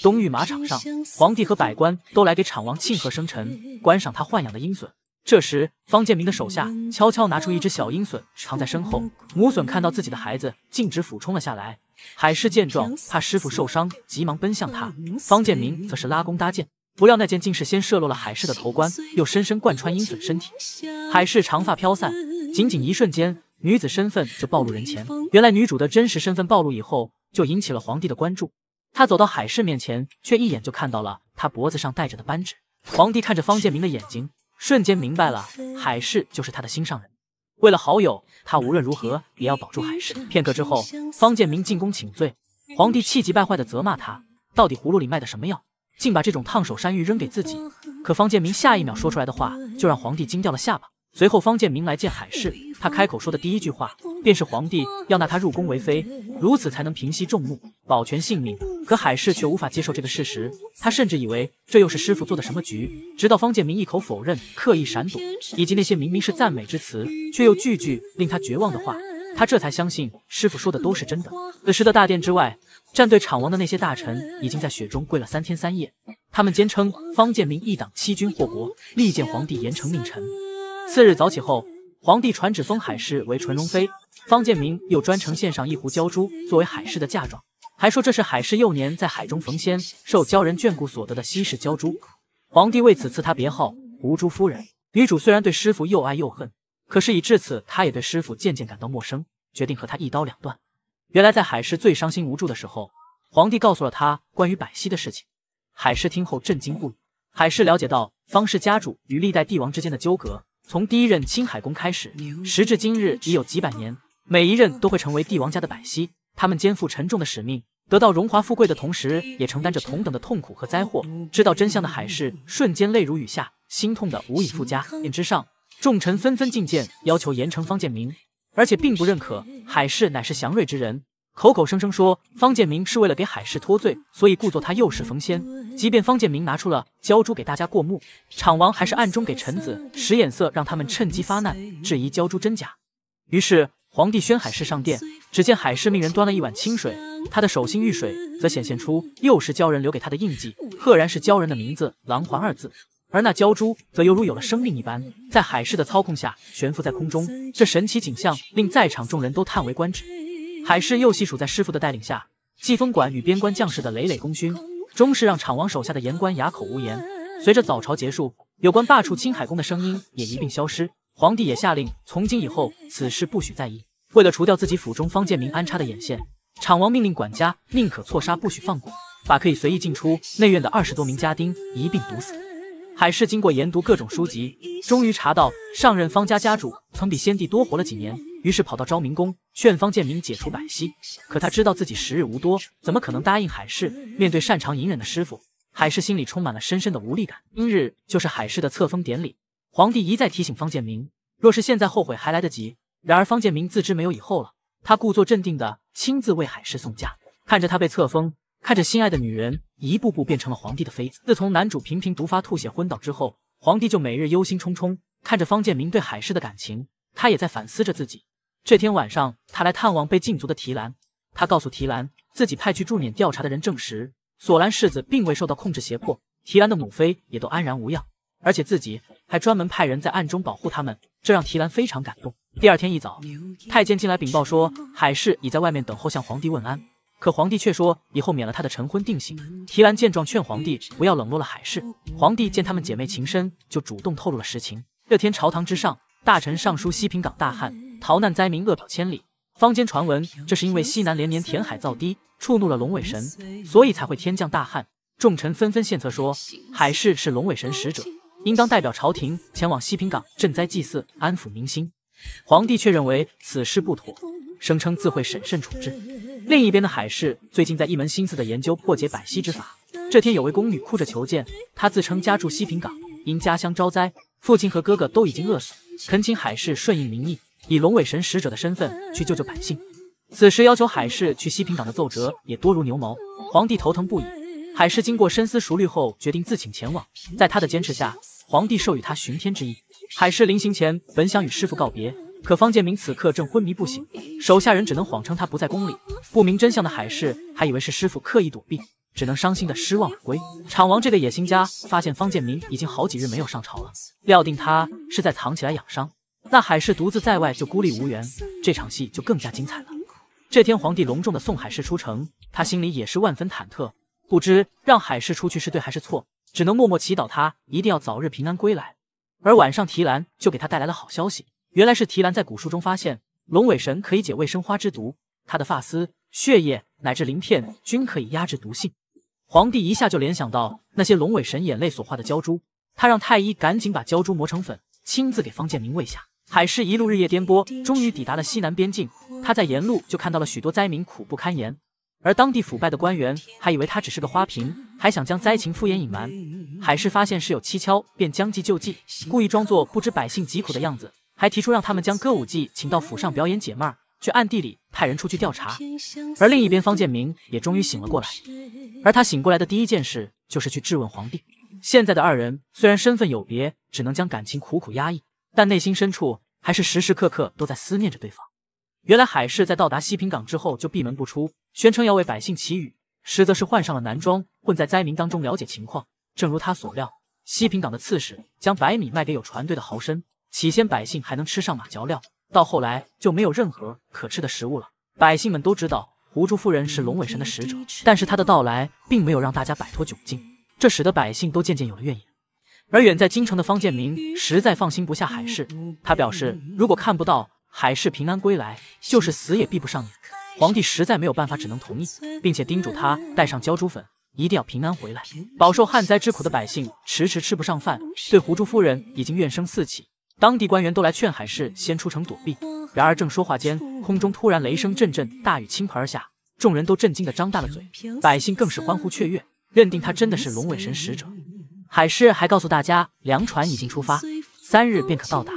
Speaker 1: 东域马场上，皇帝和百官都来给场王庆贺生辰，观赏他豢养的鹰隼。这时，方建明的手下悄悄拿出一只小鹰隼，藏在身后。母隼看到自己的孩子，径直俯冲了下来。海氏见状，怕师傅受伤，急忙奔向他。方建明则是拉弓搭箭，不料那箭竟是先射落了海氏的头冠，又深深贯穿鹰隼身体。海氏长发飘散，仅仅一瞬间。女子身份就暴露人前。原来女主的真实身份暴露以后，就引起了皇帝的关注。他走到海氏面前，却一眼就看到了他脖子上戴着的扳指。皇帝看着方建明的眼睛，瞬间明白了，海氏就是他的心上人。为了好友，他无论如何也要保住海氏。片刻之后，方建明进宫请罪，皇帝气急败坏地责骂他：“到底葫芦里卖的什么药？竟把这种烫手山芋扔给自己？”可方建明下一秒说出来的话，就让皇帝惊掉了下巴。随后，方建明来见海氏，他开口说的第一句话便是皇帝要纳他入宫为妃，如此才能平息众怒，保全性命。可海氏却无法接受这个事实，他甚至以为这又是师傅做的什么局。直到方建明一口否认，刻意闪躲，以及那些明明是赞美之词，却又句句令他绝望的话，他这才相信师傅说的都是真的。此时的大殿之外，站队场王的那些大臣已经在雪中跪了三天三夜，他们坚称方建明一党欺君祸国，力谏皇帝严惩佞臣。次日早起后，皇帝传旨封海氏为纯龙妃。方建明又专程献上一壶鲛珠作为海氏的嫁妆，还说这是海氏幼年在海中逢仙，受鲛人眷顾所得的稀世鲛珠。皇帝为此赐他别号吴珠夫人。女主虽然对师傅又爱又恨，可是已至此，她也对师傅渐渐感到陌生，决定和他一刀两断。原来在海氏最伤心无助的时候，皇帝告诉了她关于百熙的事情。海氏听后震惊不已。海氏了解到方氏家主与历代帝王之间的纠葛。从第一任青海公开始，时至今日已有几百年，每一任都会成为帝王家的百息，他们肩负沉重的使命，得到荣华富贵的同时，也承担着同等的痛苦和灾祸。知道真相的海氏瞬间泪如雨下，心痛的无以复加。殿之上，众臣纷纷进谏，要求严惩方建明，而且并不认可海氏乃是祥瑞之人。口口声声说方建明是为了给海氏脱罪，所以故作他幼时逢仙。即便方建明拿出了鲛珠给大家过目，厂王还是暗中给臣子使眼色，让他们趁机发难，质疑鲛珠真假。于是皇帝宣海氏上殿，只见海氏命人端了一碗清水，他的手心遇水，则显现出幼时鲛人留给他的印记，赫然是鲛人的名字“狼环”二字。而那鲛珠则犹如有了生命一般，在海氏的操控下悬浮在空中，这神奇景象令在场众人都叹为观止。海氏又细数在师傅的带领下，季风馆与边关将士的累累功勋，终是让厂王手下的言官哑口无言。随着早朝结束，有关罢黜青海宫的声音也一并消失。皇帝也下令，从今以后此事不许再议。为了除掉自己府中方建明安插的眼线，厂王命令管家宁可错杀，不许放过，把可以随意进出内院的二十多名家丁一并毒死。海氏经过研读各种书籍，终于查到上任方家家主曾比先帝多活了几年，于是跑到昭明宫劝方建明解除百息。可他知道自己时日无多，怎么可能答应海氏？面对擅长隐忍的师傅，海氏心里充满了深深的无力感。今日就是海氏的册封典礼，皇帝一再提醒方建明，若是现在后悔还来得及。然而方建明自知没有以后了，他故作镇定的亲自为海氏送嫁，看着他被册封。看着心爱的女人一步步变成了皇帝的妃子，自从男主频频毒发吐血昏倒之后，皇帝就每日忧心忡忡。看着方建明对海氏的感情，他也在反思着自己。这天晚上，他来探望被禁足的提兰，他告诉提兰，自己派去驻缅调查的人证实，索兰世子并未受到控制胁迫，提兰的母妃也都安然无恙，而且自己还专门派人在暗中保护他们，这让提兰非常感动。第二天一早，太监进来禀报说，海氏已在外面等候，向皇帝问安。可皇帝却说，以后免了他的晨昏定性。提兰见状，劝皇帝不要冷落了海氏。皇帝见他们姐妹情深，就主动透露了实情。这天朝堂之上，大臣上书西平港大旱，逃难灾民饿殍千里。坊间传闻，这是因为西南连年填海造堤，触怒了龙尾神，所以才会天降大旱。众臣纷纷献策，说海氏是龙尾神使者，应当代表朝廷前往西平港赈灾祭祀，安抚民心。皇帝却认为此事不妥，声称自会审慎处置。另一边的海氏最近在一门心思的研究破解百息之法。这天，有位宫女哭着求见，她自称家住西平港，因家乡遭灾，父亲和哥哥都已经饿死，恳请海氏顺应民意，以龙尾神使者的身份去救救百姓。此时要求海氏去西平港的奏折也多如牛毛，皇帝头疼不已。海氏经过深思熟虑后，决定自请前往。在他的坚持下，皇帝授予他巡天之意。海氏临行前，本想与师傅告别。可方建明此刻正昏迷不醒，手下人只能谎称他不在宫里。不明真相的海氏还以为是师傅刻意躲避，只能伤心的失望而归。厂王这个野心家发现方建明已经好几日没有上朝了，料定他是在藏起来养伤。那海氏独自在外就孤立无援，这场戏就更加精彩了。这天皇帝隆重的送海氏出城，他心里也是万分忐忑，不知让海氏出去是对还是错，只能默默祈祷他一定要早日平安归来。而晚上提篮就给他带来了好消息。原来是提兰在古书中发现，龙尾神可以解卫生花之毒，他的发丝、血液乃至鳞片均可以压制毒性。皇帝一下就联想到那些龙尾神眼泪所化的胶珠，他让太医赶紧把胶珠磨成粉，亲自给方建明喂下。海市一路日夜颠簸，终于抵达了西南边境。他在沿路就看到了许多灾民苦不堪言，而当地腐败的官员还以为他只是个花瓶，还想将灾情敷衍隐瞒。海市发现是有蹊跷，便将计就计，故意装作不知百姓疾苦的样子。还提出让他们将歌舞伎请到府上表演解闷儿，却暗地里派人出去调查。而另一边，方建明也终于醒了过来。而他醒过来的第一件事就是去质问皇帝。现在的二人虽然身份有别，只能将感情苦苦压抑，但内心深处还是时时刻刻都在思念着对方。原来海氏在到达西平港之后就闭门不出，宣称要为百姓祈雨，实则是换上了男装混在灾民当中了解情况。正如他所料，西平港的刺史将白米卖给有船队的豪绅。起先百姓还能吃上马嚼料，到后来就没有任何可吃的食物了。百姓们都知道胡珠夫人是龙尾神的使者，但是她的到来并没有让大家摆脱窘境，这使得百姓都渐渐有了怨言。而远在京城的方建明实在放心不下海市，他表示如果看不到海市平安归来，就是死也闭不上眼。皇帝实在没有办法，只能同意，并且叮嘱他带上鲛珠粉，一定要平安回来。饱受旱灾之苦的百姓迟迟吃不上饭，对胡珠夫人已经怨声四起。当地官员都来劝海氏先出城躲避，然而正说话间，空中突然雷声阵阵，大雨倾盆而下，众人都震惊的张大了嘴，百姓更是欢呼雀跃，认定他真的是龙尾神使者。海氏还告诉大家，粮船已经出发，三日便可到达。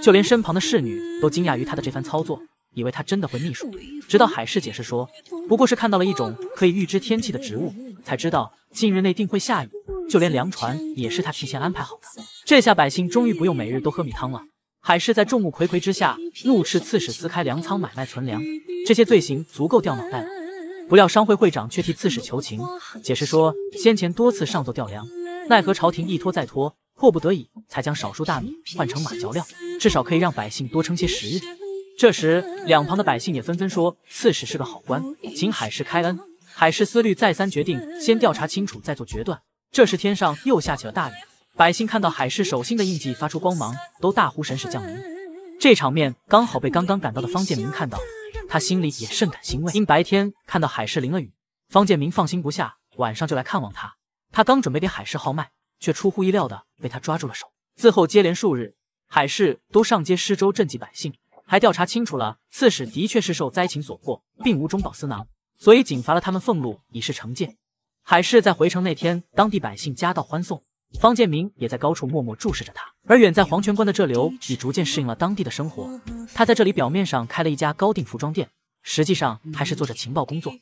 Speaker 1: 就连身旁的侍女都惊讶于他的这番操作，以为他真的会秘术，直到海氏解释说，不过是看到了一种可以预知天气的植物，才知道近日内定会下雨。就连粮船也是他提前安排好的。这下百姓终于不用每日都喝米汤了。海氏在众目睽睽之下怒斥刺史私开粮仓买卖存粮，这些罪行足够掉脑袋了。不料商会会长却替刺史求情，解释说先前多次上奏调粮，奈何朝廷一拖再拖，迫不得已才将少数大米换成马嚼料，至少可以让百姓多撑些时日。这时两旁的百姓也纷纷说，刺史是个好官，请海氏开恩。海氏思虑再三，决定先调查清楚再做决断。这时，天上又下起了大雨，百姓看到海市手心的印记发出光芒，都大呼神使降临。这场面刚好被刚刚赶到的方建明看到，他心里也甚感欣慰。因白天看到海市淋了雨，方建明放心不下，晚上就来看望他。他刚准备给海市号脉，却出乎意料的被他抓住了手。自后接连数日，海市都上街施粥赈济百姓，还调查清楚了刺史的确是受灾情所迫，并无中饱私囊，所以仅罚了他们俸禄，以示惩戒。海氏在回城那天，当地百姓夹道欢送。方建明也在高处默默注视着他。而远在黄泉关的这流已逐渐适应了当地的生活。他在这里表面上开了一家高定服装店，实际上还是做着情报工作。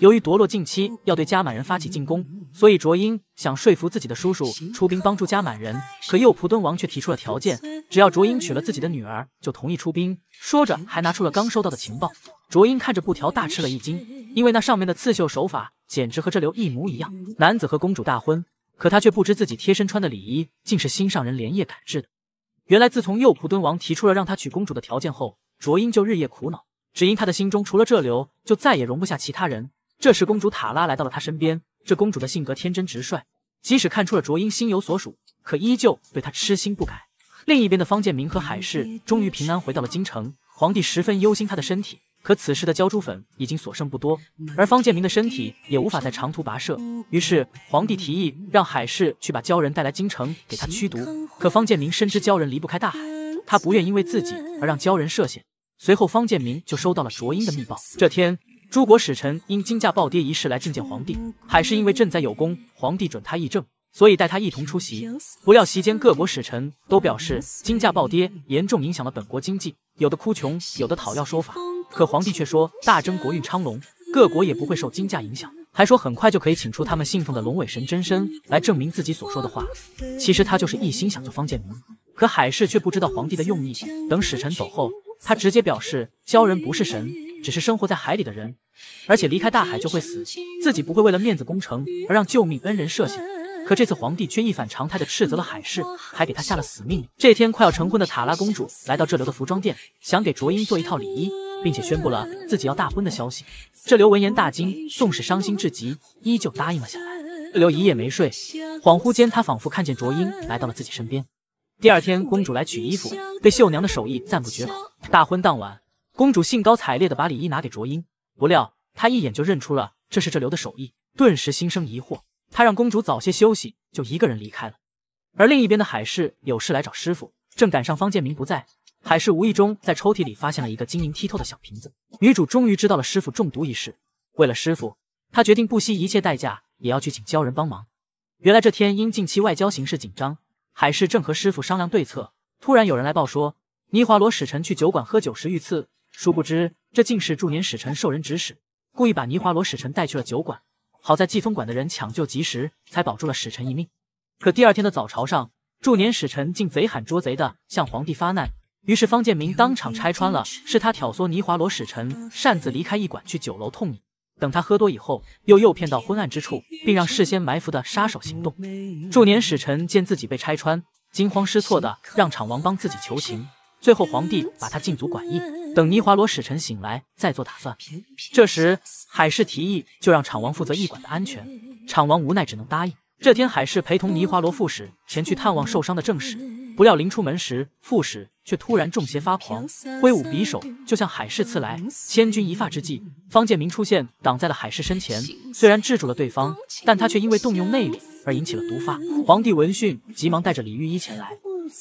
Speaker 1: 由于夺落近期要对加满人发起进攻，所以卓英想说服自己的叔叔出兵帮助加满人。可右仆敦王却提出了条件，只要卓英娶了自己的女儿，就同意出兵。说着，还拿出了刚收到的情报。卓英看着布条，大吃了一惊，因为那上面的刺绣手法。简直和这刘一模一样。男子和公主大婚，可他却不知自己贴身穿的礼衣竟是心上人连夜赶制的。原来，自从右仆敦王提出了让他娶公主的条件后，卓英就日夜苦恼，只因他的心中除了这刘，就再也容不下其他人。这时，公主塔拉来到了他身边。这公主的性格天真直率，即使看出了卓英心有所属，可依旧对他痴心不改。另一边的方建明和海氏终于平安回到了京城，皇帝十分忧心他的身体。可此时的鲛珠粉已经所剩不多，而方建明的身体也无法再长途跋涉。于是皇帝提议让海氏去把鲛人带来京城给他驱毒。可方建明深知鲛人离不开大海，他不愿因为自己而让鲛人涉险。随后，方建明就收到了卓英的密报。这天，诸国使臣因金价暴跌一事来觐见皇帝。海氏因为赈灾有功，皇帝准他议政，所以带他一同出席。不料席间各国使臣都表示，金价暴跌严重影响了本国经济，有的哭穷，有的讨要说法。可皇帝却说大征国运昌隆，各国也不会受金价影响，还说很快就可以请出他们信奉的龙尾神真身来证明自己所说的话。其实他就是一心想救方建明。可海氏却不知道皇帝的用意。等使臣走后，他直接表示鲛人不是神，只是生活在海里的人，而且离开大海就会死，自己不会为了面子工程而让救命恩人涉险。可这次皇帝却一反常态的斥责了海氏，还给他下了死命令。这天快要成婚的塔拉公主来到这流的服装店，想给卓英做一套礼衣。并且宣布了自己要大婚的消息，这刘闻言大惊，纵使伤心至极，依旧答应了下来。刘一夜没睡，恍惚间他仿佛看见卓英来到了自己身边。第二天，公主来取衣服，被绣娘的手艺赞不绝口。大婚当晚，公主兴高采烈的把礼衣拿给卓英，不料她一眼就认出了这是这刘的手艺，顿时心生疑惑。她让公主早些休息，就一个人离开了。而另一边的海氏有事来找师傅，正赶上方建明不在。海氏无意中在抽屉里发现了一个晶莹剔透的小瓶子，女主终于知道了师傅中毒一事。为了师傅，她决定不惜一切代价也要去请鲛人帮忙。原来这天因近期外交形势紧张，海氏正和师傅商量对策，突然有人来报说尼华罗使臣去酒馆喝酒时遇刺。殊不知这竟是驻年使臣受人指使，故意把尼华罗使臣带去了酒馆。好在季风馆的人抢救及时，才保住了使臣一命。可第二天的早朝上，驻年使臣竟贼喊捉贼的向皇帝发难。于是方建明当场拆穿了，是他挑唆倪华罗使臣擅自离开驿馆去酒楼痛饮，等他喝多以后，又诱骗到昏暗之处，并让事先埋伏的杀手行动。祝年使臣见自己被拆穿，惊慌失措的让厂王帮自己求情，最后皇帝把他禁足馆驿，等倪华罗使臣醒来再做打算。这时海氏提议就让厂王负责驿馆的安全，厂王无奈只能答应。这天，海氏陪同尼华罗副使前去探望受伤的正使，不料临出门时，副使却突然中邪发狂，挥舞匕首就向海氏刺来。千钧一发之际，方建明出现，挡在了海氏身前。虽然制住了对方，但他却因为动用内力而引起了毒发。皇帝闻讯，急忙带着李御医前来。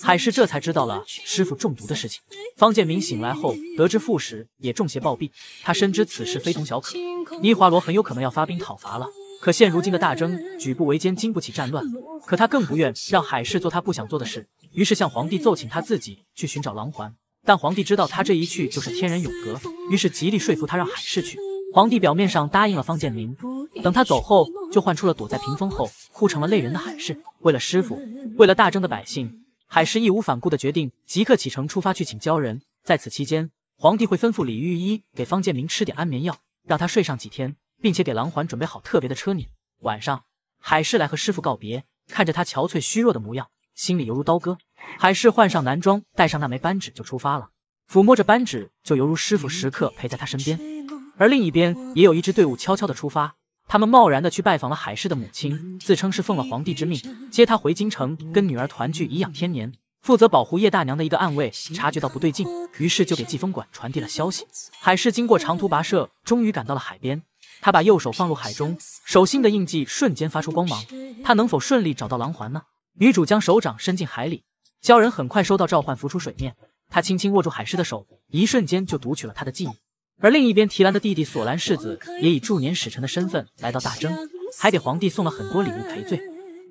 Speaker 1: 海氏这才知道了师傅中毒的事情。方建明醒来后，得知副使也中邪暴毙，他深知此事非同小可，尼华罗很有可能要发兵讨伐了。可现如今的大征举步维艰，经不起战乱。可他更不愿让海氏做他不想做的事，于是向皇帝奏请他自己去寻找狼环。但皇帝知道他这一去就是天人永隔，于是极力说服他让海氏去。皇帝表面上答应了方建明，等他走后，就唤出了躲在屏风后哭成了泪人的海氏。为了师傅，为了大征的百姓，海氏义无反顾的决定即刻启程出发去请鲛人。在此期间，皇帝会吩咐李御医给方建明吃点安眠药，让他睡上几天。并且给狼环准备好特别的车辇。晚上，海氏来和师傅告别，看着他憔悴虚弱的模样，心里犹如刀割。海氏换上男装，戴上那枚扳指就出发了，抚摸着扳指，就犹如师傅时刻陪在他身边。而另一边，也有一支队伍悄悄的出发，他们贸然的去拜访了海氏的母亲，自称是奉了皇帝之命接他回京城，跟女儿团聚，颐养天年。负责保护叶大娘的一个暗卫察觉到不对劲，于是就给季风馆传递了消息。海氏经过长途跋涉，终于赶到了海边。他把右手放入海中，手心的印记瞬间发出光芒。他能否顺利找到狼环呢？女主将手掌伸进海里，鲛人很快收到召唤，浮出水面。他轻轻握住海狮的手，一瞬间就读取了他的记忆。而另一边，提兰的弟弟索兰世子也以助年使臣的身份来到大征，还给皇帝送了很多礼物赔罪。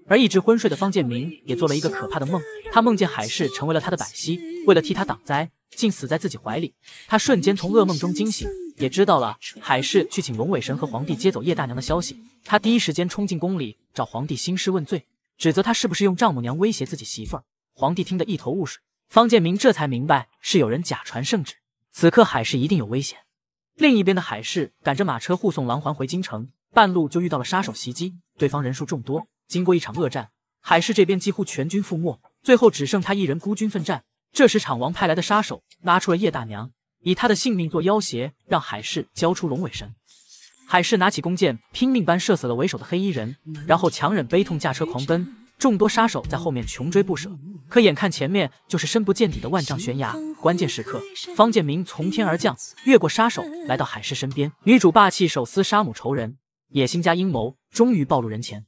Speaker 1: 而一直昏睡的方建明也做了一个可怕的梦，他梦见海狮成为了他的百息，为了替他挡灾，竟死在自己怀里。他瞬间从噩梦中惊醒。也知道了海氏去请龙尾神和皇帝接走叶大娘的消息，他第一时间冲进宫里找皇帝兴师问罪，指责他是不是用丈母娘威胁自己媳妇儿。皇帝听得一头雾水，方建明这才明白是有人假传圣旨，此刻海氏一定有危险。另一边的海氏赶着马车护送狼环回京城，半路就遇到了杀手袭击，对方人数众多，经过一场恶战，海氏这边几乎全军覆没，最后只剩他一人孤军奋战。这时厂王派来的杀手拉出了叶大娘。以他的性命做要挟，让海氏交出龙尾神。海氏拿起弓箭，拼命般射死了为首的黑衣人，然后强忍悲痛驾车狂奔。众多杀手在后面穷追不舍，可眼看前面就是深不见底的万丈悬崖。关键时刻，方建明从天而降，越过杀手来到海氏身边。女主霸气手撕杀母仇人，野心加阴谋终于暴露人前。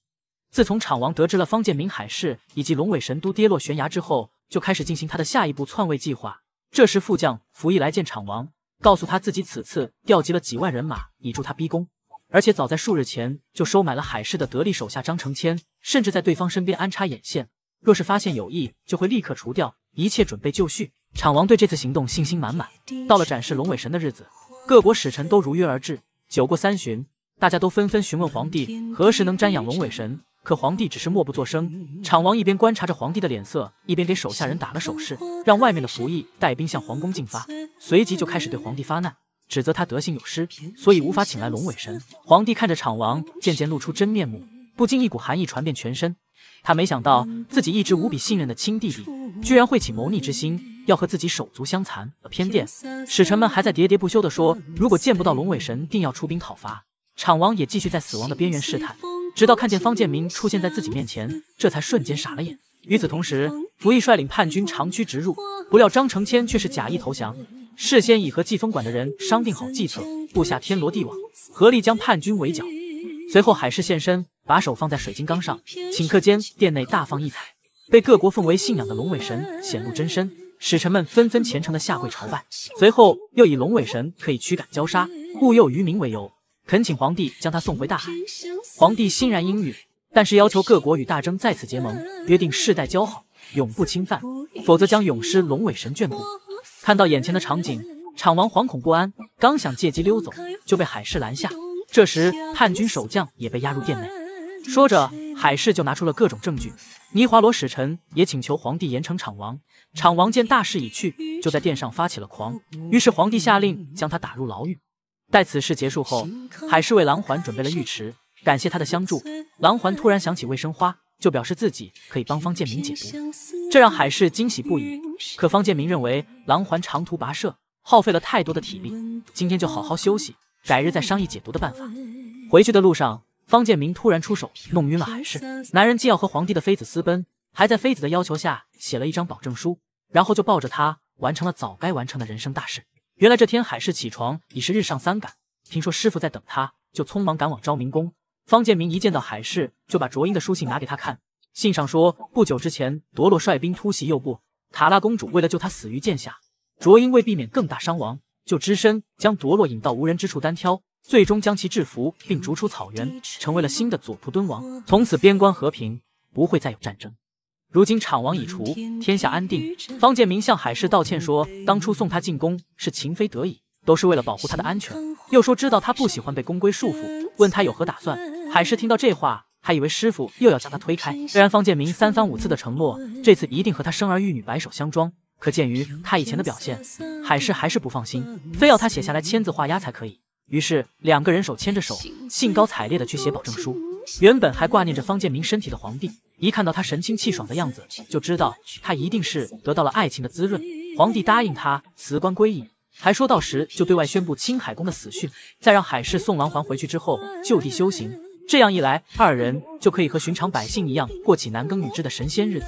Speaker 1: 自从厂王得知了方建明、海氏以及龙尾神都跌落悬崖之后，就开始进行他的下一步篡位计划。这时，副将服役来见厂王，告诉他自己此次调集了几万人马，以助他逼宫，而且早在数日前就收买了海氏的得力手下张承谦，甚至在对方身边安插眼线，若是发现有异，就会立刻除掉。一切准备就绪，厂王对这次行动信心满满。到了展示龙尾神的日子，各国使臣都如约而至。酒过三巡，大家都纷纷询问皇帝何时能瞻仰龙尾神。可皇帝只是默不作声，厂王一边观察着皇帝的脸色，一边给手下人打了手势，让外面的仆役带兵向皇宫进发，随即就开始对皇帝发难，指责他德行有失，所以无法请来龙尾神。皇帝看着厂王渐渐露出真面目，不禁一股寒意传遍全身。他没想到自己一直无比信任的亲弟弟，居然会起谋逆之心，要和自己手足相残。偏殿使臣们还在喋喋不休地说，如果见不到龙尾神，定要出兵讨伐。厂王也继续在死亡的边缘试探。直到看见方建明出现在自己面前，这才瞬间傻了眼。与此同时，福义率领叛军长驱直入，不料张承谦却是假意投降，事先已和季风馆的人商定好计策，布下天罗地网，合力将叛军围剿。随后，海氏现身，把手放在水晶缸上，顷刻间殿内大放异彩，被各国奉为信仰的龙尾神显露真身，使臣们纷纷虔诚的下跪朝拜。随后，又以龙尾神可以驱赶蛟鲨、护佑渔民为由。恳请皇帝将他送回大海。皇帝欣然应允，但是要求各国与大征再次结盟，约定世代交好，永不侵犯，否则将永失龙尾神眷顾。看到眼前的场景，场王惶恐不安，刚想借机溜走，就被海氏拦下。这时，叛军守将也被押入殿内。说着，海氏就拿出了各种证据。尼华罗使臣也请求皇帝严惩场王。场王见大势已去，就在殿上发起了狂。于是，皇帝下令将他打入牢狱。待此事结束后，海氏为狼环准备了浴池，感谢他的相助。狼环突然想起卫生花，就表示自己可以帮方建明解毒，这让海氏惊喜不已。可方建明认为狼环长途跋涉，耗费了太多的体力，今天就好好休息，改日再商议解毒的办法。回去的路上，方建明突然出手，弄晕了海氏。男人既要和皇帝的妃子私奔，还在妃子的要求下写了一张保证书，然后就抱着她完成了早该完成的人生大事。原来这天海氏起床已是日上三竿，听说师傅在等他，就匆忙赶往昭明宫。方建明一见到海氏，就把卓英的书信拿给他看。信上说，不久之前夺洛率兵突袭右部，塔拉公主为了救他死于剑下。卓英为避免更大伤亡，就只身将夺洛引到无人之处单挑，最终将其制服并逐出草原，成为了新的左仆敦王。从此边关和平，不会再有战争。如今厂王已除，天下安定。方建明向海氏道歉说，当初送他进宫是情非得已，都是为了保护他的安全。又说知道他不喜欢被宫规束缚，问他有何打算。海氏听到这话，还以为师傅又要将他推开。虽然方建明三番五次的承诺，这次一定和他生儿育女、白首相庄，可见于他以前的表现，海氏还是不放心，非要他写下来签字画押才可以。于是两个人手牵着手，兴高采烈的去写保证书。原本还挂念着方建明身体的皇帝，一看到他神清气爽的样子，就知道他一定是得到了爱情的滋润。皇帝答应他辞官归隐，还说到时就对外宣布青海公的死讯，再让海氏送王环回去之后就地修行。这样一来，二人就可以和寻常百姓一样过起男耕女织的神仙日子。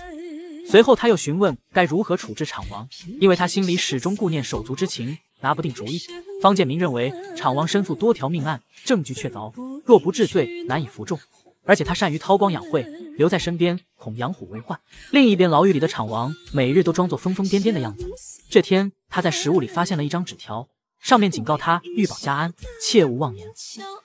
Speaker 1: 随后他又询问该如何处置厂王，因为他心里始终顾念手足之情。拿不定主意。方建明认为，厂王身负多条命案，证据确凿，若不治罪，难以服众。而且他善于韬光养晦，留在身边恐养虎为患。另一边，牢狱里的厂王每日都装作疯疯癫癫的样子。这天，他在食物里发现了一张纸条，上面警告他欲保家安，切勿妄言。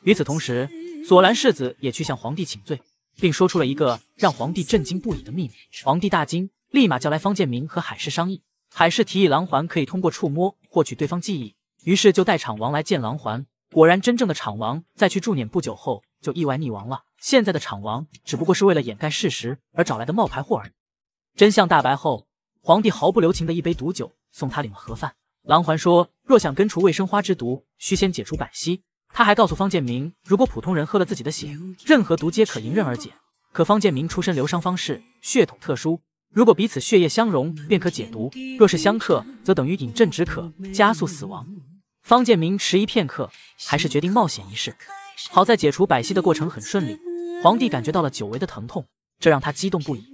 Speaker 1: 与此同时，索兰世子也去向皇帝请罪，并说出了一个让皇帝震惊不已的秘密。皇帝大惊，立马叫来方建明和海氏商议。海氏提议狼环可以通过触摸获取对方记忆，于是就带场王来见狼环。果然，真正的场王在去驻辇不久后就意外溺亡了。现在的场王只不过是为了掩盖事实而找来的冒牌货而已。真相大白后，皇帝毫不留情的一杯毒酒送他领了盒饭。狼环说，若想根除卫生花之毒，需先解除百息。他还告诉方建明，如果普通人喝了自己的血，任何毒皆可迎刃而解。可方建明出身流伤方氏，血统特殊。如果彼此血液相融，便可解毒；若是相克，则等于饮鸩止渴，加速死亡。方建明迟疑片刻，还是决定冒险一试。好在解除百息的过程很顺利，皇帝感觉到了久违的疼痛，这让他激动不已。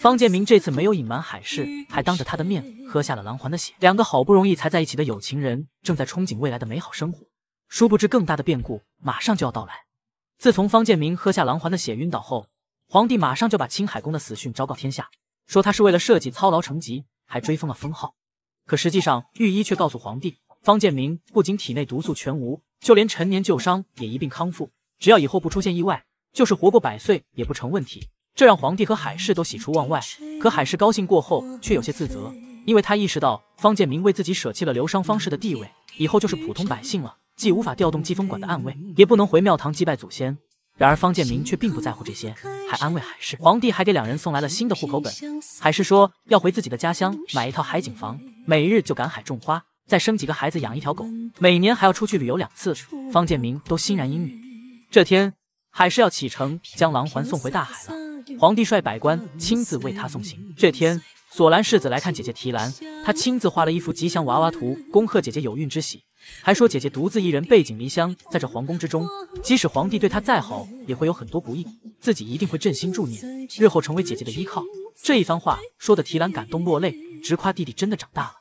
Speaker 1: 方建明这次没有隐瞒海氏，还当着他的面喝下了狼环的血。两个好不容易才在一起的有情人，正在憧憬未来的美好生活，殊不知更大的变故马上就要到来。自从方建明喝下狼环的血晕倒后，皇帝马上就把青海宫的死讯昭告天下。说他是为了设计操劳成疾，还追封了封号。可实际上，御医却告诉皇帝，方建明不仅体内毒素全无，就连陈年旧伤也一并康复。只要以后不出现意外，就是活过百岁也不成问题。这让皇帝和海氏都喜出望外。可海氏高兴过后，却有些自责，因为他意识到方建明为自己舍弃了流伤方氏的地位，以后就是普通百姓了，既无法调动济风馆的暗卫，也不能回庙堂祭拜祖先。然而方建明却并不在乎这些，还安慰海氏。皇帝还给两人送来了新的户口本。海氏说要回自己的家乡买一套海景房，每日就赶海种花，再生几个孩子养一条狗，每年还要出去旅游两次。方建明都欣然应允。这天，海氏要启程将狼环送回大海了，皇帝率百官亲自为他送行。这天，索兰世子来看姐姐提兰，他亲自画了一幅吉祥娃娃图，恭贺姐姐有孕之喜。还说姐姐独自一人背井离乡，在这皇宫之中，即使皇帝对她再好，也会有很多不易。自己一定会振兴助念，日后成为姐姐的依靠。这一番话说的提兰感动落泪，直夸弟弟真的长大了。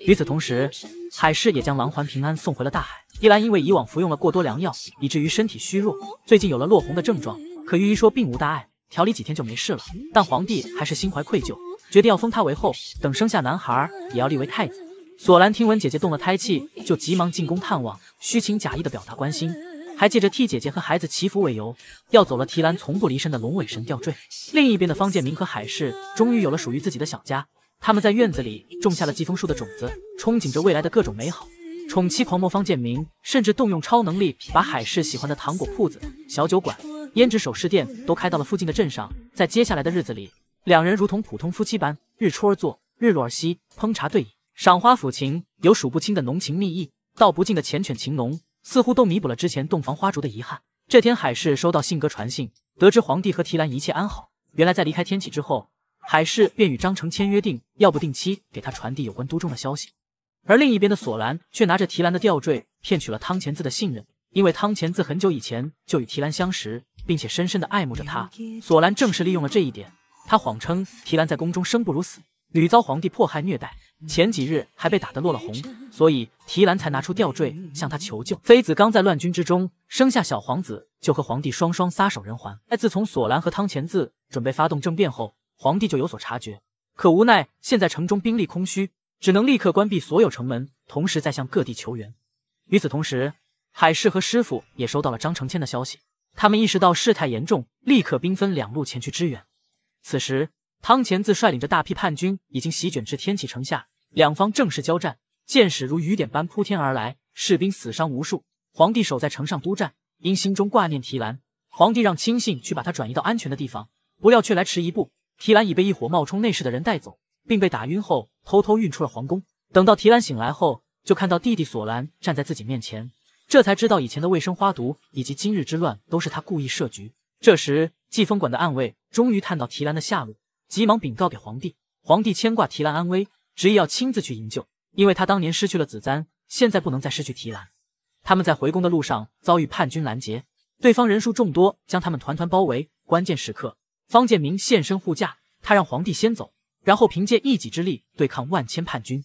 Speaker 1: 与此同时，海氏也将狼环平安送回了大海。提兰因为以往服用了过多良药，以至于身体虚弱，最近有了落红的症状，可御医说并无大碍，调理几天就没事了。但皇帝还是心怀愧疚，决定要封她为后，等生下男孩也要立为太子。索兰听闻姐姐动了胎气，就急忙进宫探望，虚情假意的表达关心，还借着替姐姐和孩子祈福为由，要走了提兰从不离身的龙尾神吊坠。另一边的方建明和海氏终于有了属于自己的小家，他们在院子里种下了季风树的种子，憧憬着未来的各种美好。宠妻狂魔方建明甚至动用超能力，把海氏喜欢的糖果铺子、小酒馆、胭脂首饰店都开到了附近的镇上。在接下来的日子里，两人如同普通夫妻般，日出而作，日落而息，烹茶对饮。赏花抚琴，有数不清的浓情蜜意，道不尽的缱绻情浓，似乎都弥补了之前洞房花烛的遗憾。这天，海氏收到信鸽传信，得知皇帝和提兰一切安好。原来，在离开天启之后，海氏便与张成签约定，要不定期给他传递有关都中的消息。而另一边的索兰却拿着提兰的吊坠，骗取了汤前子的信任。因为汤前子很久以前就与提兰相识，并且深深的爱慕着她，索兰正是利用了这一点。他谎称提兰在宫中生不如死，屡遭皇帝迫害虐待。前几日还被打得落了红，所以提兰才拿出吊坠向他求救。妃子刚在乱军之中生下小皇子，就和皇帝双双撒手人寰。自从索兰和汤前字准备发动政变后，皇帝就有所察觉，可无奈现在城中兵力空虚，只能立刻关闭所有城门，同时再向各地求援。与此同时，海氏和师傅也收到了张承谦的消息，他们意识到事态严重，立刻兵分两路前去支援。此时，汤前自率领着大批叛军已经席卷至天启城下。两方正式交战，箭矢如雨点般铺天而来，士兵死伤无数。皇帝守在城上督战，因心中挂念提兰，皇帝让亲信去把他转移到安全的地方，不料却来迟一步，提兰已被一伙冒充内侍的人带走，并被打晕后偷偷运出了皇宫。等到提兰醒来后，就看到弟弟索兰站在自己面前，这才知道以前的卫生花毒以及今日之乱都是他故意设局。这时，季风馆的暗卫终于探到提兰的下落，急忙禀告给皇帝。皇帝牵挂提兰安危。执意要亲自去营救，因为他当年失去了子簪，现在不能再失去提兰。他们在回宫的路上遭遇叛军拦截，对方人数众多，将他们团团包围。关键时刻，方建明现身护驾，他让皇帝先走，然后凭借一己之力对抗万千叛军。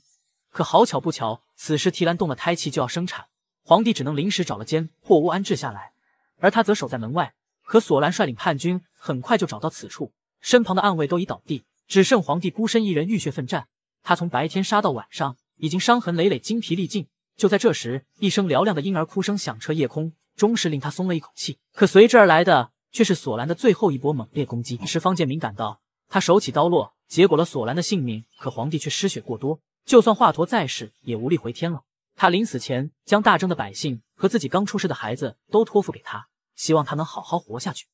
Speaker 1: 可好巧不巧，此时提兰动了胎气，就要生产，皇帝只能临时找了间破屋安置下来，而他则守在门外。可索兰率领叛军很快就找到此处，身旁的暗卫都已倒地，只剩皇帝孤身一人浴血奋战。他从白天杀到晚上，已经伤痕累累、精疲力尽。就在这时，一声嘹亮的婴儿哭声响彻夜空，终是令他松了一口气。可随之而来的却是索兰的最后一波猛烈攻击。此时，方建明赶到，他手起刀落，结果了索兰的性命。可皇帝却失血过多，就算华佗在世也无力回天了。他临死前将大征的百姓和自己刚出世的孩子都托付给他，希望他能好好活下去。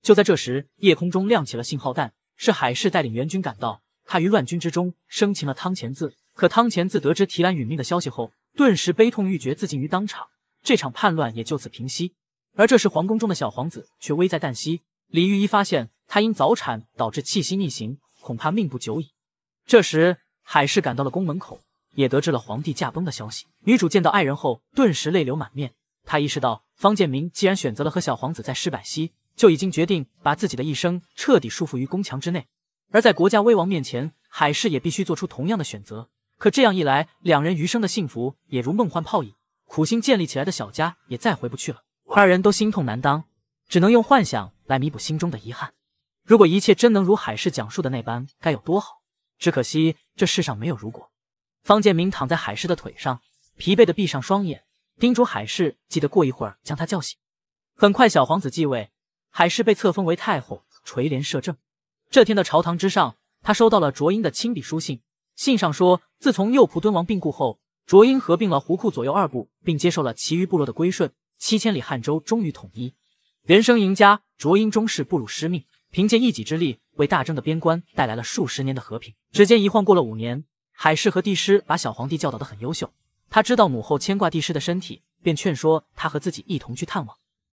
Speaker 1: 就在这时，夜空中亮起了信号弹，是海氏带领援军赶到。他于乱军之中生擒了汤乾字，可汤乾字得知提兰殒命的消息后，顿时悲痛欲绝，自尽于当场。这场叛乱也就此平息。而这时，皇宫中的小皇子却危在旦夕。李御医发现他因早产导致气息逆行，恐怕命不久矣。这时，海氏赶到了宫门口，也得知了皇帝驾崩的消息。女主见到爱人后，顿时泪流满面。她意识到，方建明既然选择了和小皇子在石百息，就已经决定把自己的一生彻底束缚于宫墙之内。而在国家危亡面前，海氏也必须做出同样的选择。可这样一来，两人余生的幸福也如梦幻泡影，苦心建立起来的小家也再回不去了。二人都心痛难当，只能用幻想来弥补心中的遗憾。如果一切真能如海氏讲述的那般，该有多好！只可惜这世上没有如果。方建明躺在海氏的腿上，疲惫地闭上双眼，叮嘱海氏记得过一会儿将他叫醒。很快，小皇子继位，海氏被册封为太后，垂帘摄政。这天的朝堂之上，他收到了卓英的亲笔书信，信上说，自从右仆敦王病故后，卓英合并了胡库左右二部，并接受了其余部落的归顺，七千里汉州终于统一。人生赢家卓英终是不辱师命，凭借一己之力为大征的边关带来了数十年的和平。只见一晃过了五年，海氏和帝师把小皇帝教导的很优秀，他知道母后牵挂帝师的身体，便劝说他和自己一同去探望。